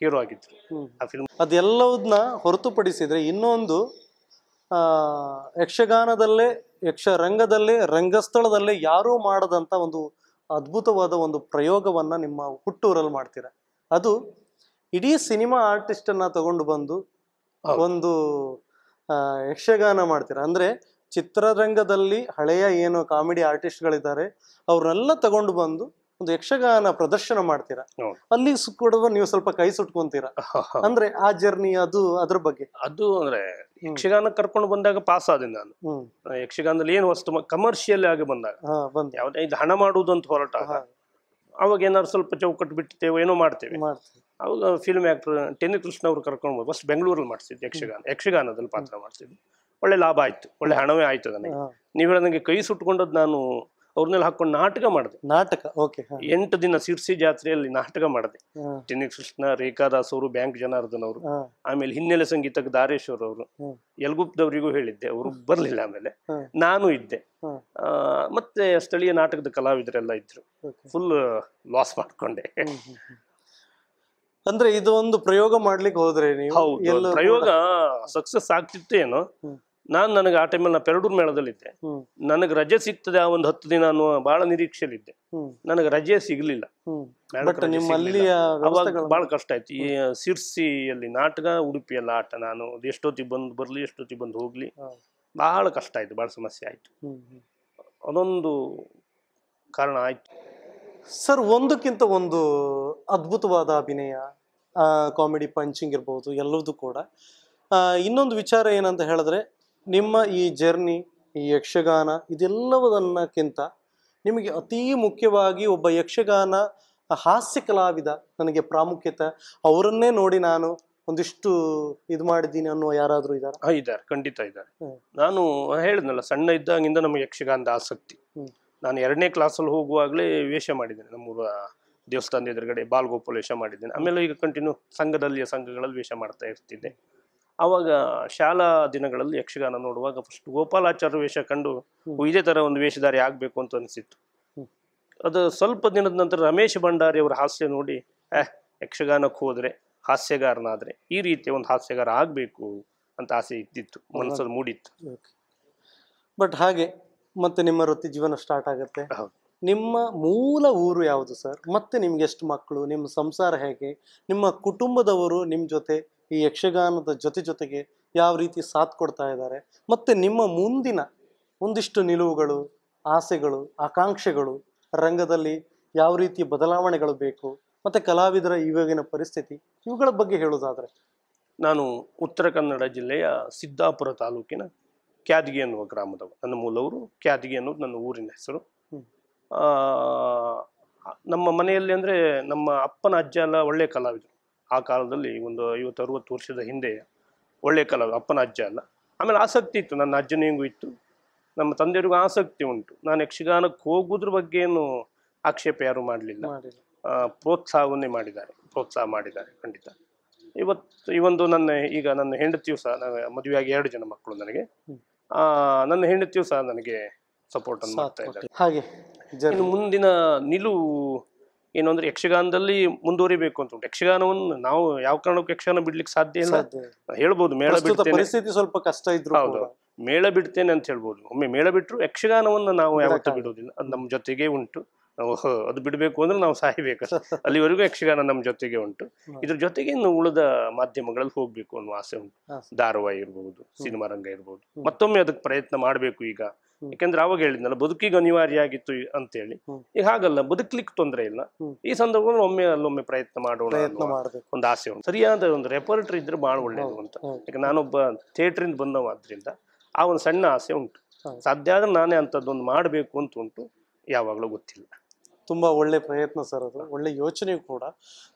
ಹೀರೋ ಆಗಿದ್ರು ಆ ಫಿಲ್ಮ್ ಅದೆಲ್ಲವನ್ನ ಹೊರತುಪಡಿಸಿದ್ರೆ ಇನ್ನೊಂದು ಯಕ್ಷಗಾನದಲ್ಲೇ ಯಕ್ಷ ರಂಗದಲ್ಲೇ ರಂಗಸ್ಥಳದಲ್ಲೇ ಯಾರೂ ಮಾಡದಂತ ಒಂದು ಅದ್ಭುತವಾದ ಒಂದು ಪ್ರಯೋಗವನ್ನ ನಿಮ್ಮ ಹುಟ್ಟೂರಲ್ಲಿ ಮಾಡ್ತೀರ ಅದು ಇಡೀ ಸಿನಿಮಾ ಅನ್ನ ತಗೊಂಡು ಬಂದು ಒಂದು ಯಕ್ಷಗಾನ ಮಾಡ್ತೀರಾ ಅಂದ್ರೆ ಚಿತ್ರರಂಗದಲ್ಲಿ ಹಳೆಯ ಏನು ಕಾಮಿಡಿ ಆರ್ಟಿಸ್ಟ್ ಆರ್ಟಿಸ್ಟ್ಗಳಿದ್ದಾರೆ ಅವ್ರನ್ನೆಲ್ಲ ತಗೊಂಡು ಬಂದು ಒಂದು ಯಕ್ಷಗಾನ ಪ್ರದರ್ಶನ ಮಾಡ್ತೀರಾ ಅಲ್ಲಿ ಕೊಡುವ ನೀವು ಸ್ವಲ್ಪ ಕೈ ಸುಟ್ಕೊಂತೀರಾ ಅಂದ್ರೆ ಆ ಜರ್ನಿ ಅದು ಅದ್ರ ಬಗ್ಗೆ ಅದು ಅಂದ್ರೆ ಯಕ್ಷಗಾನ ಕರ್ಕೊಂಡು ಬಂದಾಗ ಪಾಸ್ ಆದೆ ನಾನು ಯಕ್ಷಗಾನದಲ್ಲಿ ಏನು ವಸ್ತು ಕಮರ್ಷಿಯಲ್ ಆಗಿ ಬಂದಾಗ ಯಾವ್ದೇ ಇದು ಹಣ ಮಾಡುವುದಂತ ಹೊರಟ ಅವಾಗ ಏನಾದ್ರು ಸ್ವಲ್ಪ ಚೌಕಟ್ಟು ಬಿಡ್ತೇವೆ ಏನೋ ಮಾಡ್ತೇವೆ ಅವಾಗ ಫಿಲ್ಮ್ ಆ್ಯಕ್ಟರ್ ಟೆನ್ನಿ ಕೃಷ್ಣ ಅವರು ಕರ್ಕೊಂಡು ಫಸ್ಟ್ ಬೆಂಗಳೂರಲ್ಲಿ ಮಾಡಿಸಿದ್ದು ಯಕ್ಷಗಾನ ಯಕ್ಷಗಾನದಲ್ಲಿ ಪಾತ್ರ ಮಾಡಿಸಿದ್ದು ಒಳ್ಳೆ ಲಾಭ ಆಯಿತು ಒಳ್ಳೆ ಹಣವೇ ಆಯಿತು ನನಗೆ ನೀವು ಹೇಳಿದಂಗೆ ಕೈ ಸುಟ್ಕೊಂಡದ್ದು ನಾನು ಅವ್ರನ್ನೆಲ್ಲ ಹಾಕೊಂಡು ನಾಟಕ ಮಾಡಿದೆ ನಾಟಕ ಓಕೆ ಎಂಟು ದಿನ ಸಿರ್ಸಿ ಜಾತ್ರೆಯಲ್ಲಿ ನಾಟಕ ಮಾಡಿದೆ ಚೆನ್ನಿ ಕೃಷ್ಣ ರೇಖಾದಾಸ್ ಅವರು ಬ್ಯಾಂಕ್ ಜನಾರ್ದನ್ ಅವರು ಆಮೇಲೆ ಹಿನ್ನೆಲೆ ಸಂಗೀತಕ್ಕೆ ದಾರೇಶ್ವರ್ ಅವರು ಯಲ್ಗುಪ್ದವರಿಗೂ ಹೇಳಿದ್ದೆ ಅವರು ಬರಲಿಲ್ಲ ಆಮೇಲೆ ನಾನು ಇದ್ದೆ ಮತ್ತೆ ಸ್ಥಳೀಯ ನಾಟಕದ ಕಲಾವಿದರೆಲ್ಲ ಇದ್ರು ಫುಲ್ ಲಾಸ್ ಮಾಡ್ಕೊಂಡೆ ಅಂದ್ರೆ ಇದು ಒಂದು ಪ್ರಯೋಗ ಮಾಡ್ಲಿಕ್ಕೆ ಹೋದ್ರೆ ನೀವು ಪ್ರಯೋಗ ಸಕ್ಸಸ್ ಆಗ್ತಿತ್ತೇನೋ ನಾನು ನನಗೆ ಆ ಟೈಮಲ್ಲಿ ನಾನು ಪೆರಡೂರ್ ಮೇಳದಲ್ಲಿದ್ದೆ ನನಗೆ ರಜೆ ಸಿಗ್ತದೆ ಆ ಒಂದು ಹತ್ತು ದಿನ ಅನ್ನುವ ಬಹಳ ನಿರೀಕ್ಷೆಯಲ್ಲಿದ್ದೆ ನನಗೆ ರಜೆ ಸಿಗಲಿಲ್ಲ ಬಹಳ ಕಷ್ಟ ಆಯ್ತು ಈ ಸಿರ್ಸಿಯಲ್ಲಿ ನಾಟಕ ಉಡುಪಿಯಲ್ಲಿ ಆಟ ನಾನು ಎಷ್ಟೊತ್ತಿಗೆ ಬಂದು ಬರಲಿ ಎಷ್ಟೊತ್ತಿಗೆ ಬಂದು ಹೋಗ್ಲಿ ಬಹಳ ಕಷ್ಟ ಆಯ್ತು ಬಹಳ ಸಮಸ್ಯೆ ಆಯ್ತು ಅದೊಂದು ಕಾರಣ ಆಯ್ತು ಸರ್ ಒಂದಕ್ಕಿಂತ ಒಂದು ಅದ್ಭುತವಾದ ಅಭಿನಯ ಕಾಮಿಡಿ ಪಂಚಿಂಗ್ ಇರ್ಬೋದು ಎಲ್ಲದೂ ಕೂಡ ಇನ್ನೊಂದು ವಿಚಾರ ಏನಂತ ಹೇಳಿದ್ರೆ ನಿಮ್ಮ ಈ ಜರ್ನಿ ಈ ಯಕ್ಷಗಾನ ಇದೆಲ್ಲವುದನ್ನಕ್ಕಿಂತ ನಿಮಗೆ ಅತೀ ಮುಖ್ಯವಾಗಿ ಒಬ್ಬ ಯಕ್ಷಗಾನ ಹಾಸ್ಯ ಕಲಾವಿದ ನನಗೆ ಪ್ರಾಮುಖ್ಯತೆ ಅವರನ್ನೇ ನೋಡಿ ನಾನು ಒಂದಿಷ್ಟು ಇದು ಮಾಡಿದ್ದೀನಿ ಅನ್ನೋ ಯಾರಾದರೂ ಇದ್ದಾರೆ ಇದ್ದಾರೆ ಖಂಡಿತ ಇದ್ದಾರೆ ನಾನು ಹೇಳಿದ್ನಲ್ಲ ಸಣ್ಣ ಇದ್ದಾಗಿಂದ ನಮಗೆ ಯಕ್ಷಗಾನದ ಆಸಕ್ತಿ ನಾನು ಎರಡನೇ ಕ್ಲಾಸಲ್ಲಿ ಹೋಗುವಾಗಲೇ ವೇಷ ಮಾಡಿದ್ದೇನೆ ನಮ್ಮೂರ ದೇವಸ್ಥಾನದ ಎದುರುಗಡೆ ಬಾಲ್ಗೋಪಾಲ ವೇಷ ಮಾಡಿದ್ದೇನೆ ಆಮೇಲೆ ಈಗ ಕಂಟಿನ್ಯೂ ಸಂಘದಲ್ಲಿಯ ಸಂಘಗಳಲ್ಲಿ ವೇಷ ಮಾಡ್ತಾ ಇರ್ತಿದ್ದೆ ಅವಾಗ ಶಾಲಾ ದಿನಗಳಲ್ಲಿ ಯಕ್ಷಗಾನ ನೋಡುವಾಗ ಫಸ್ಟ್ ಗೋಪಾಲಾಚಾರ್ಯ ವೇಷ ಕಂಡು ಇದೇ ಥರ ಒಂದು ವೇಷಧಾರಿ ಆಗಬೇಕು ಅಂತ ಅನಿಸಿತ್ತು ಅದು ಸ್ವಲ್ಪ ದಿನದ ನಂತರ ರಮೇಶ್ ಭಂಡಾರಿ ಅವರ ಹಾಸ್ಯ ನೋಡಿ ಆಹ್ ಯಕ್ಷಗಾನಕ್ಕೆ ಹೋದ್ರೆ ಹಾಸ್ಯಗಾರನಾದರೆ ಈ ರೀತಿಯ ಒಂದು ಹಾಸ್ಯಗಾರ ಆಗಬೇಕು ಅಂತ ಆಸೆ ಇದ್ದಿತ್ತು ಮನಸ್ಸಲ್ಲಿ ಮೂಡಿತ್ತು ಬಟ್ ಹಾಗೆ ಮತ್ತೆ ನಿಮ್ಮ ವೃತ್ತಿ ಜೀವನ ಸ್ಟಾರ್ಟ್ ಆಗುತ್ತೆ ನಿಮ್ಮ ಮೂಲ ಊರು ಯಾವುದು ಸರ್ ಮತ್ತೆ ನಿಮ್ಗೆ ಎಷ್ಟು ಮಕ್ಕಳು ನಿಮ್ಮ ಸಂಸಾರ ಹೇಗೆ ನಿಮ್ಮ ಕುಟುಂಬದವರು ನಿಮ್ಮ ಜೊತೆ ಈ ಯಕ್ಷಗಾನದ ಜೊತೆ ಜೊತೆಗೆ ಯಾವ ರೀತಿ ಸಾಥ್ ಕೊಡ್ತಾ ಇದ್ದಾರೆ ಮತ್ತು ನಿಮ್ಮ ಮುಂದಿನ ಒಂದಿಷ್ಟು ನಿಲುವುಗಳು ಆಸೆಗಳು ಆಕಾಂಕ್ಷೆಗಳು ರಂಗದಲ್ಲಿ ಯಾವ ರೀತಿ ಬದಲಾವಣೆಗಳು ಬೇಕು ಮತ್ತು ಕಲಾವಿದರ ಇವಾಗಿನ ಪರಿಸ್ಥಿತಿ ಇವುಗಳ ಬಗ್ಗೆ ಹೇಳೋದಾದರೆ ನಾನು ಉತ್ತರ ಕನ್ನಡ ಜಿಲ್ಲೆಯ ಸಿದ್ದಾಪುರ ತಾಲೂಕಿನ ಕ್ಯಾದಗಿ ಅನ್ನುವ ಗ್ರಾಮದವ ನನ್ನ ಮೂಲವರು ಕ್ಯಾದಗಿ ಅನ್ನೋದು ನನ್ನ ಊರಿನ ಹೆಸರು ನಮ್ಮ ಮನೆಯಲ್ಲಿ ಅಂದರೆ ನಮ್ಮ ಅಪ್ಪನ ಅಜ್ಜ ಎಲ್ಲ ಒಳ್ಳೆಯ ಕಲಾವಿದರು ಆ ಕಾಲದಲ್ಲಿ ಒಂದು ಐವತ್ತು ಅರುವತ್ತು ವರ್ಷದ ಹಿಂದೆ ಒಳ್ಳೆ ಕಾಲ ಅಪ್ಪನ ಅಜ್ಜ ಅಲ್ಲ ಆಮೇಲೆ ಆಸಕ್ತಿ ಇತ್ತು ನನ್ನ ಅಜ್ಜನಿಗೂ ಇತ್ತು ನಮ್ಮ ತಂದೆಯವರಿಗೂ ಆಸಕ್ತಿ ಉಂಟು ನಾನು ಯಕ್ಷಗಾನಕ್ಕೆ ಹೋಗುದ್ರ ಬಗ್ಗೆ ಏನು ಆಕ್ಷೇಪ ಯಾರು ಮಾಡಲಿಲ್ಲ ಪ್ರೋತ್ಸಾಹವನ್ನೇ ಮಾಡಿದ್ದಾರೆ ಪ್ರೋತ್ಸಾಹ ಮಾಡಿದ್ದಾರೆ ಖಂಡಿತ ಇವತ್ತು ಈ ಒಂದು ನನ್ನ ಈಗ ನನ್ನ ಹೆಂಡತಿಯು ಸಹ ಮದುವೆಯಾಗಿ ಎರಡು ಜನ ಮಕ್ಕಳು ನನಗೆ ಆ ನನ್ನ ಹೆಂಡತಿಯು ಸಹ ನನಗೆ ಸಪೋರ್ಟ್ ಅನ್ನು ಮಾಡ್ತಾ ಇದ್ದಾರೆ ಹಾಗೆ ಮುಂದಿನ ನಿಲುವು ಏನಂದ್ರೆ ಯಕ್ಷಗಾನದಲ್ಲಿ ಮುಂದುವರಿಬೇಕು ಅಂತ ಉಂಟು ಯಕ್ಷಗಾನವನ್ನು ನಾವು ಯಾವ ಕಾರಣಕ್ಕೂ ಯಕ್ಷಗಾನ ಬಿಡ್ಲಿಕ್ಕೆ ಸಾಧ್ಯ ಇಲ್ಲ ಹೇಳ್ಬೋದು ಮೇಳ ಪರಿಸ್ಥಿತಿ ಸ್ವಲ್ಪ ಕಷ್ಟ ಇದ್ರು ಹೌದು ಮೇಳ ಬಿಡ್ತೇನೆ ಅಂತ ಹೇಳ್ಬೋದು ಒಮ್ಮೆ ಮೇಳ ಬಿಟ್ಟರು ಯಕ್ಷಗಾನವನ್ನು ನಾವು ಯಾವತ್ತೂ ಬಿಡೋದಿಲ್ಲ ಅದು ನಮ್ಮ ಜೊತೆಗೆ ಉಂಟು ಅದು ಬಿಡಬೇಕು ಅಂದ್ರೆ ನಾವು ಸಾಯ್ಬೇಕು ಅಲ್ಲಿವರೆಗೂ ಯಕ್ಷಗಾನ ನಮ್ಮ ಜೊತೆಗೆ ಉಂಟು ಇದ್ರ ಜೊತೆಗೆ ಇನ್ನು ಉಳಿದ ಮಾಧ್ಯಮಗಳಲ್ಲಿ ಹೋಗ್ಬೇಕು ಅನ್ನೋ ಆಸೆ ಉಂಟು ಧಾರಾವಾಹಿ ಇರ್ಬಹುದು ಸಿನಿಮಾ ರಂಗ ಇರ್ಬಹುದು ಮತ್ತೊಮ್ಮೆ ಅದಕ್ಕೆ ಪ್ರಯತ್ನ ಮಾಡಬೇಕು ಈಗ ಯಾಕಂದ್ರೆ ಅವಾಗ ಹೇಳಿದ್ನಲ್ಲ ಬದುಕಿಗೆ ಅನಿವಾರ್ಯ ಆಗಿತ್ತು ಹೇಳಿ ಈಗ ಹಾಗಲ್ಲ ಬದುಕ್ಲಿಕ್ಕೆ ತೊಂದರೆ ಇಲ್ಲ ಈ ಸಂದರ್ಭದಲ್ಲಿ ಒಮ್ಮೆ ಅಲ್ಲೊಮ್ಮೆ ಪ್ರಯತ್ನ ಮಾಡೋಣ ಒಂದು ಆಸೆ ಉಂಟು ಸರಿಯಾದ ಒಂದು ರೆಪರ್ಟ್ರಿ ಇದ್ರೆ ಬಹಳ ಒಳ್ಳೇದು ಅಂತ ಈಗ ನಾನೊಬ್ಬ ಇಂದ ಬಂದವ ಆದ್ರಿಂದ ಆ ಒಂದು ಸಣ್ಣ ಆಸೆ ಉಂಟು ಸಾಧ್ಯ ಆದ್ರೆ ನಾನೇ ಅಂತದ್ದೊಂದು ಮಾಡಬೇಕು ಅಂತ ಉಂಟು ಯಾವಾಗಲೂ ಗೊತ್ತಿಲ್ಲ ತುಂಬಾ ಒಳ್ಳೆ ಪ್ರಯತ್ನ ಸರ್ ಅದು ಒಳ್ಳೆ ಯೋಚನೆ ಕೂಡ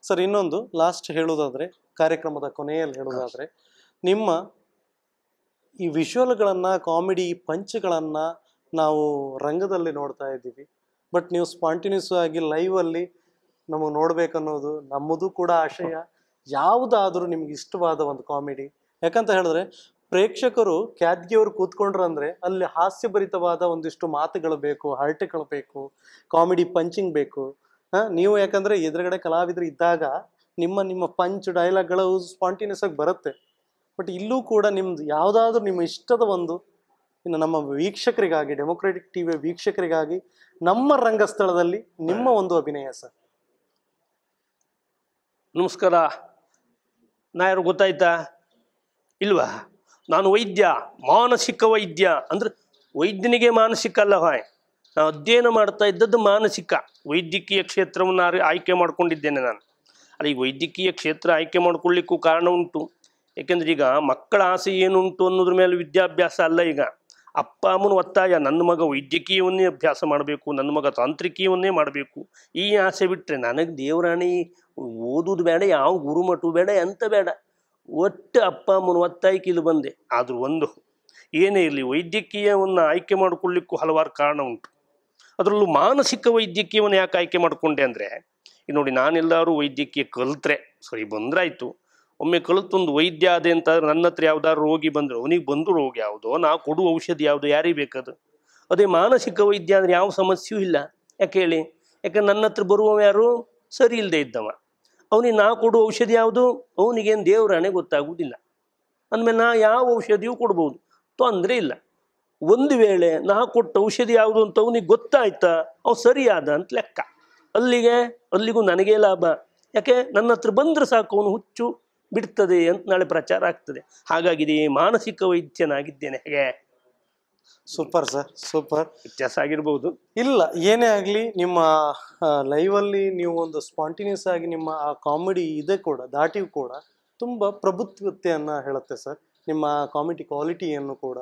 ಸರ್ ಇನ್ನೊಂದು ಲಾಸ್ಟ್ ಹೇಳುದಾದ್ರೆ ಕಾರ್ಯಕ್ರಮದ ಕೊನೆಯಲ್ಲಿ ಹೇಳುದಾದ್ರೆ ನಿಮ್ಮ ಈ ವಿಷುವಲ್ಗಳನ್ನು ಕಾಮಿಡಿ ಪಂಚ್ಗಳನ್ನು ನಾವು ರಂಗದಲ್ಲಿ ನೋಡ್ತಾ ಇದ್ದೀವಿ ಬಟ್ ನೀವು ಸ್ಪಾಂಟಿನ್ಯೂಸ್ ಆಗಿ ಲೈವಲ್ಲಿ ನಮಗೆ ನೋಡಬೇಕನ್ನೋದು ನಮ್ಮದು ಕೂಡ ಆಶಯ ಯಾವುದಾದ್ರೂ ನಿಮ್ಗೆ ಇಷ್ಟವಾದ ಒಂದು ಕಾಮಿಡಿ ಯಾಕಂತ ಹೇಳಿದ್ರೆ ಪ್ರೇಕ್ಷಕರು ಖ್ಯಾದ್ಗಿಯವರು ಕೂತ್ಕೊಂಡ್ರು ಅಂದರೆ ಅಲ್ಲಿ ಹಾಸ್ಯಭರಿತವಾದ ಒಂದಿಷ್ಟು ಮಾತುಗಳು ಬೇಕು ಹರಟೆಗಳು ಬೇಕು ಕಾಮಿಡಿ ಪಂಚಿಂಗ್ ಬೇಕು ನೀವು ಯಾಕಂದರೆ ಎದುರುಗಡೆ ಕಲಾವಿದರು ಇದ್ದಾಗ ನಿಮ್ಮ ನಿಮ್ಮ ಪಂಚ್ ಡೈಲಾಗ್ಗಳು ಸ್ಪಾಂಟಿನ್ಯೂಸ್ ಆಗಿ ಬರುತ್ತೆ ಬಟ್ ಇಲ್ಲೂ ಕೂಡ ನಿಮ್ದು ಯಾವುದಾದ್ರೂ ನಿಮ್ಮ ಇಷ್ಟದ ಒಂದು ಇನ್ನು ನಮ್ಮ ವೀಕ್ಷಕರಿಗಾಗಿ ಡೆಮೊಕ್ರೆಟಿಕ್ ಟಿ ವಿ ವೀಕ್ಷಕರಿಗಾಗಿ ನಮ್ಮ ರಂಗಸ್ಥಳದಲ್ಲಿ ನಿಮ್ಮ ಒಂದು ಅಭಿನಯ ಸರ್ ನಮಸ್ಕಾರ ನಾ ಯಾರು ಗೊತ್ತಾಯ್ತಾ ಇಲ್ವಾ ನಾನು ವೈದ್ಯ ಮಾನಸಿಕ ವೈದ್ಯ ಅಂದರೆ ವೈದ್ಯನಿಗೆ ಮಾನಸಿಕ ಅಲ್ಲ ಹಾಯ್ ನಾನು ಅಧ್ಯಯನ ಮಾಡ್ತಾ ಇದ್ದದ್ದು ಮಾನಸಿಕ ವೈದ್ಯಕೀಯ ಕ್ಷೇತ್ರವನ್ನು ಆಯ್ಕೆ ಮಾಡ್ಕೊಂಡಿದ್ದೇನೆ ನಾನು ಅಲ್ಲಿ ವೈದ್ಯಕೀಯ ಕ್ಷೇತ್ರ ಆಯ್ಕೆ ಮಾಡಿಕೊಳ್ಳಿಕ್ಕೂ ಕಾರಣ ಉಂಟು ಯಾಕೆಂದ್ರೆ ಈಗ ಮಕ್ಕಳ ಆಸೆ ಏನುಂಟು ಅನ್ನೋದ್ರ ಮೇಲೆ ವಿದ್ಯಾಭ್ಯಾಸ ಅಲ್ಲ ಈಗ ಅಪ್ಪ ಅಮ್ಮನ ಒತ್ತಾಯ ನನ್ನ ಮಗ ವೈದ್ಯಕೀಯವನ್ನೇ ಅಭ್ಯಾಸ ಮಾಡಬೇಕು ನನ್ನ ಮಗ ತಾಂತ್ರಿಕೀಯವನ್ನೇ ಮಾಡಬೇಕು ಈ ಆಸೆ ಬಿಟ್ಟರೆ ನನಗೆ ದೇವರಾಣಿ ಓದೋದು ಬೇಡ ಯಾವ ಗುರುಮಠವು ಬೇಡ ಎಂತ ಬೇಡ ಒಟ್ಟು ಅಪ್ಪ ಅಮ್ಮನ ಒತ್ತಾಯಕ್ಕೆ ಇಲ್ಲಿ ಬಂದೆ ಆದರೂ ಒಂದು ಏನೇ ಇರಲಿ ವೈದ್ಯಕೀಯವನ್ನು ಆಯ್ಕೆ ಮಾಡಿಕೊಳ್ಳಿಕ್ಕೂ ಹಲವಾರು ಕಾರಣ ಉಂಟು ಅದರಲ್ಲೂ ಮಾನಸಿಕ ವೈದ್ಯಕೀಯವನ್ನು ಯಾಕೆ ಆಯ್ಕೆ ಮಾಡಿಕೊಂಡೆ ಅಂದರೆ ನೋಡಿ ನಾನೆಲ್ಲರೂ ವೈದ್ಯಕೀಯ ಕಲಿತ್ರೆ ಸರಿ ಬಂದ್ರಾಯ್ತು ಒಮ್ಮೆ ಕಲಿತೊಂದು ವೈದ್ಯ ಅದೇ ಅಂತ ನನ್ನ ಹತ್ರ ಯಾವ್ದಾದ್ರು ರೋಗಿ ಬಂದರು ಅವನಿಗೆ ಬಂದು ರೋಗ ಯಾವುದೋ ನಾ ಕೊಡುವ ಔಷಧಿ ಯಾವುದು ಯಾರಿಗೆ ಬೇಕದು ಅದೇ ಮಾನಸಿಕ ವೈದ್ಯ ಅಂದರೆ ಯಾವ ಸಮಸ್ಯೆಯೂ ಇಲ್ಲ ಯಾಕೆ ಹೇಳಿ ಯಾಕೆ ನನ್ನ ಹತ್ರ ಬರುವವ ಯಾರು ಸರಿ ಇಲ್ಲದೆ ಇದ್ದವ ಅವನಿಗೆ ನಾ ಕೊಡುವ ಔಷಧಿ ಯಾವುದು ಅವನಿಗೇನು ದೇವರಾಣೆ ಗೊತ್ತಾಗುವುದಿಲ್ಲ ಅಂದಮೇಲೆ ನಾ ಯಾವ ಔಷಧಿಯೂ ಕೊಡ್ಬೋದು ತೊಂದರೆ ಇಲ್ಲ ಒಂದು ವೇಳೆ ನಾ ಕೊಟ್ಟ ಔಷಧಿ ಯಾವುದು ಅಂತ ಅವನಿಗೆ ಗೊತ್ತಾಯ್ತಾ ಸರಿ ಸರಿಯಾದ ಅಂತ ಲೆಕ್ಕ ಅಲ್ಲಿಗೆ ಅಲ್ಲಿಗೂ ನನಗೇ ಲಾಭ ಯಾಕೆ ನನ್ನ ಹತ್ರ ಬಂದರೆ ಸಾಕು ಅವನು ಹುಚ್ಚು ಬಿಡ್ತದೆ ಅಂತ ನಾಳೆ ಪ್ರಚಾರ ಆಗ್ತದೆ ಹಾಗಾಗಿದೆ ಮಾನಸಿಕ ವೈದ್ಯನಾಗಿದ್ದೇನೆ ಹೇಗೆ ಸೂಪರ್ ಸರ್ ಸೂಪರ್ ವ್ಯತ್ಯಾಸ ಆಗಿರ್ಬೋದು ಇಲ್ಲ ಏನೇ ಆಗಲಿ ನಿಮ್ಮ ಲೈವಲ್ಲಿ ನೀವು ಒಂದು ಸ್ಪಾಂಟಿನ್ಯೂಸ್ ಆಗಿ ನಿಮ್ಮ ಆ ಕಾಮಿಡಿ ಇದೆ ಕೂಡ ದಾಟಿ ಕೂಡ ತುಂಬ ಪ್ರಭುತ್ವತೆಯನ್ನು ಹೇಳುತ್ತೆ ಸರ್ ನಿಮ್ಮ ಕಾಮಿಡಿ ಕ್ವಾಲಿಟಿಯನ್ನು ಕೂಡ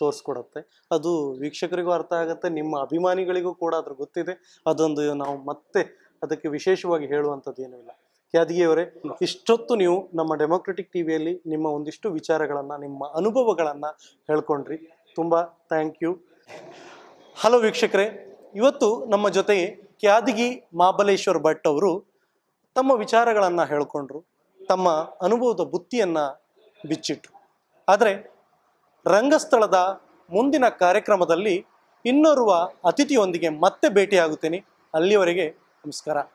ತೋರಿಸ್ಕೊಡುತ್ತೆ ಅದು ವೀಕ್ಷಕರಿಗೂ ಅರ್ಥ ಆಗುತ್ತೆ ನಿಮ್ಮ ಅಭಿಮಾನಿಗಳಿಗೂ ಕೂಡ ಅದ್ರ ಗೊತ್ತಿದೆ ಅದೊಂದು ನಾವು ಮತ್ತೆ ಅದಕ್ಕೆ ವಿಶೇಷವಾಗಿ ಹೇಳುವಂಥದ್ದು ಏನೂ ಇಲ್ಲ ಯಾದಗಿಯವರೇ ಇಷ್ಟೊತ್ತು ನೀವು ನಮ್ಮ ಡೆಮೋಕ್ರೆಟಿಕ್ ಟಿ ವಿಯಲ್ಲಿ ನಿಮ್ಮ ಒಂದಿಷ್ಟು ವಿಚಾರಗಳನ್ನು ನಿಮ್ಮ ಅನುಭವಗಳನ್ನು ಹೇಳ್ಕೊಂಡ್ರಿ ತುಂಬ ಥ್ಯಾಂಕ್ ಯು ಹಲೋ ವೀಕ್ಷಕರೇ ಇವತ್ತು ನಮ್ಮ ಜೊತೆಗೆ ಕ್ಯಾದಗಿ ಮಹಾಬಲೇಶ್ವರ್ ಭಟ್ ಅವರು ತಮ್ಮ ವಿಚಾರಗಳನ್ನು ಹೇಳ್ಕೊಂಡ್ರು ತಮ್ಮ ಅನುಭವದ ಬುತ್ತಿಯನ್ನು ಬಿಚ್ಚಿಟ್ರು ಆದರೆ ರಂಗಸ್ಥಳದ ಮುಂದಿನ ಕಾರ್ಯಕ್ರಮದಲ್ಲಿ ಇನ್ನೋರ್ವ ಅತಿಥಿಯೊಂದಿಗೆ ಮತ್ತೆ ಭೇಟಿಯಾಗುತ್ತೇನೆ ಅಲ್ಲಿಯವರೆಗೆ ನಮಸ್ಕಾರ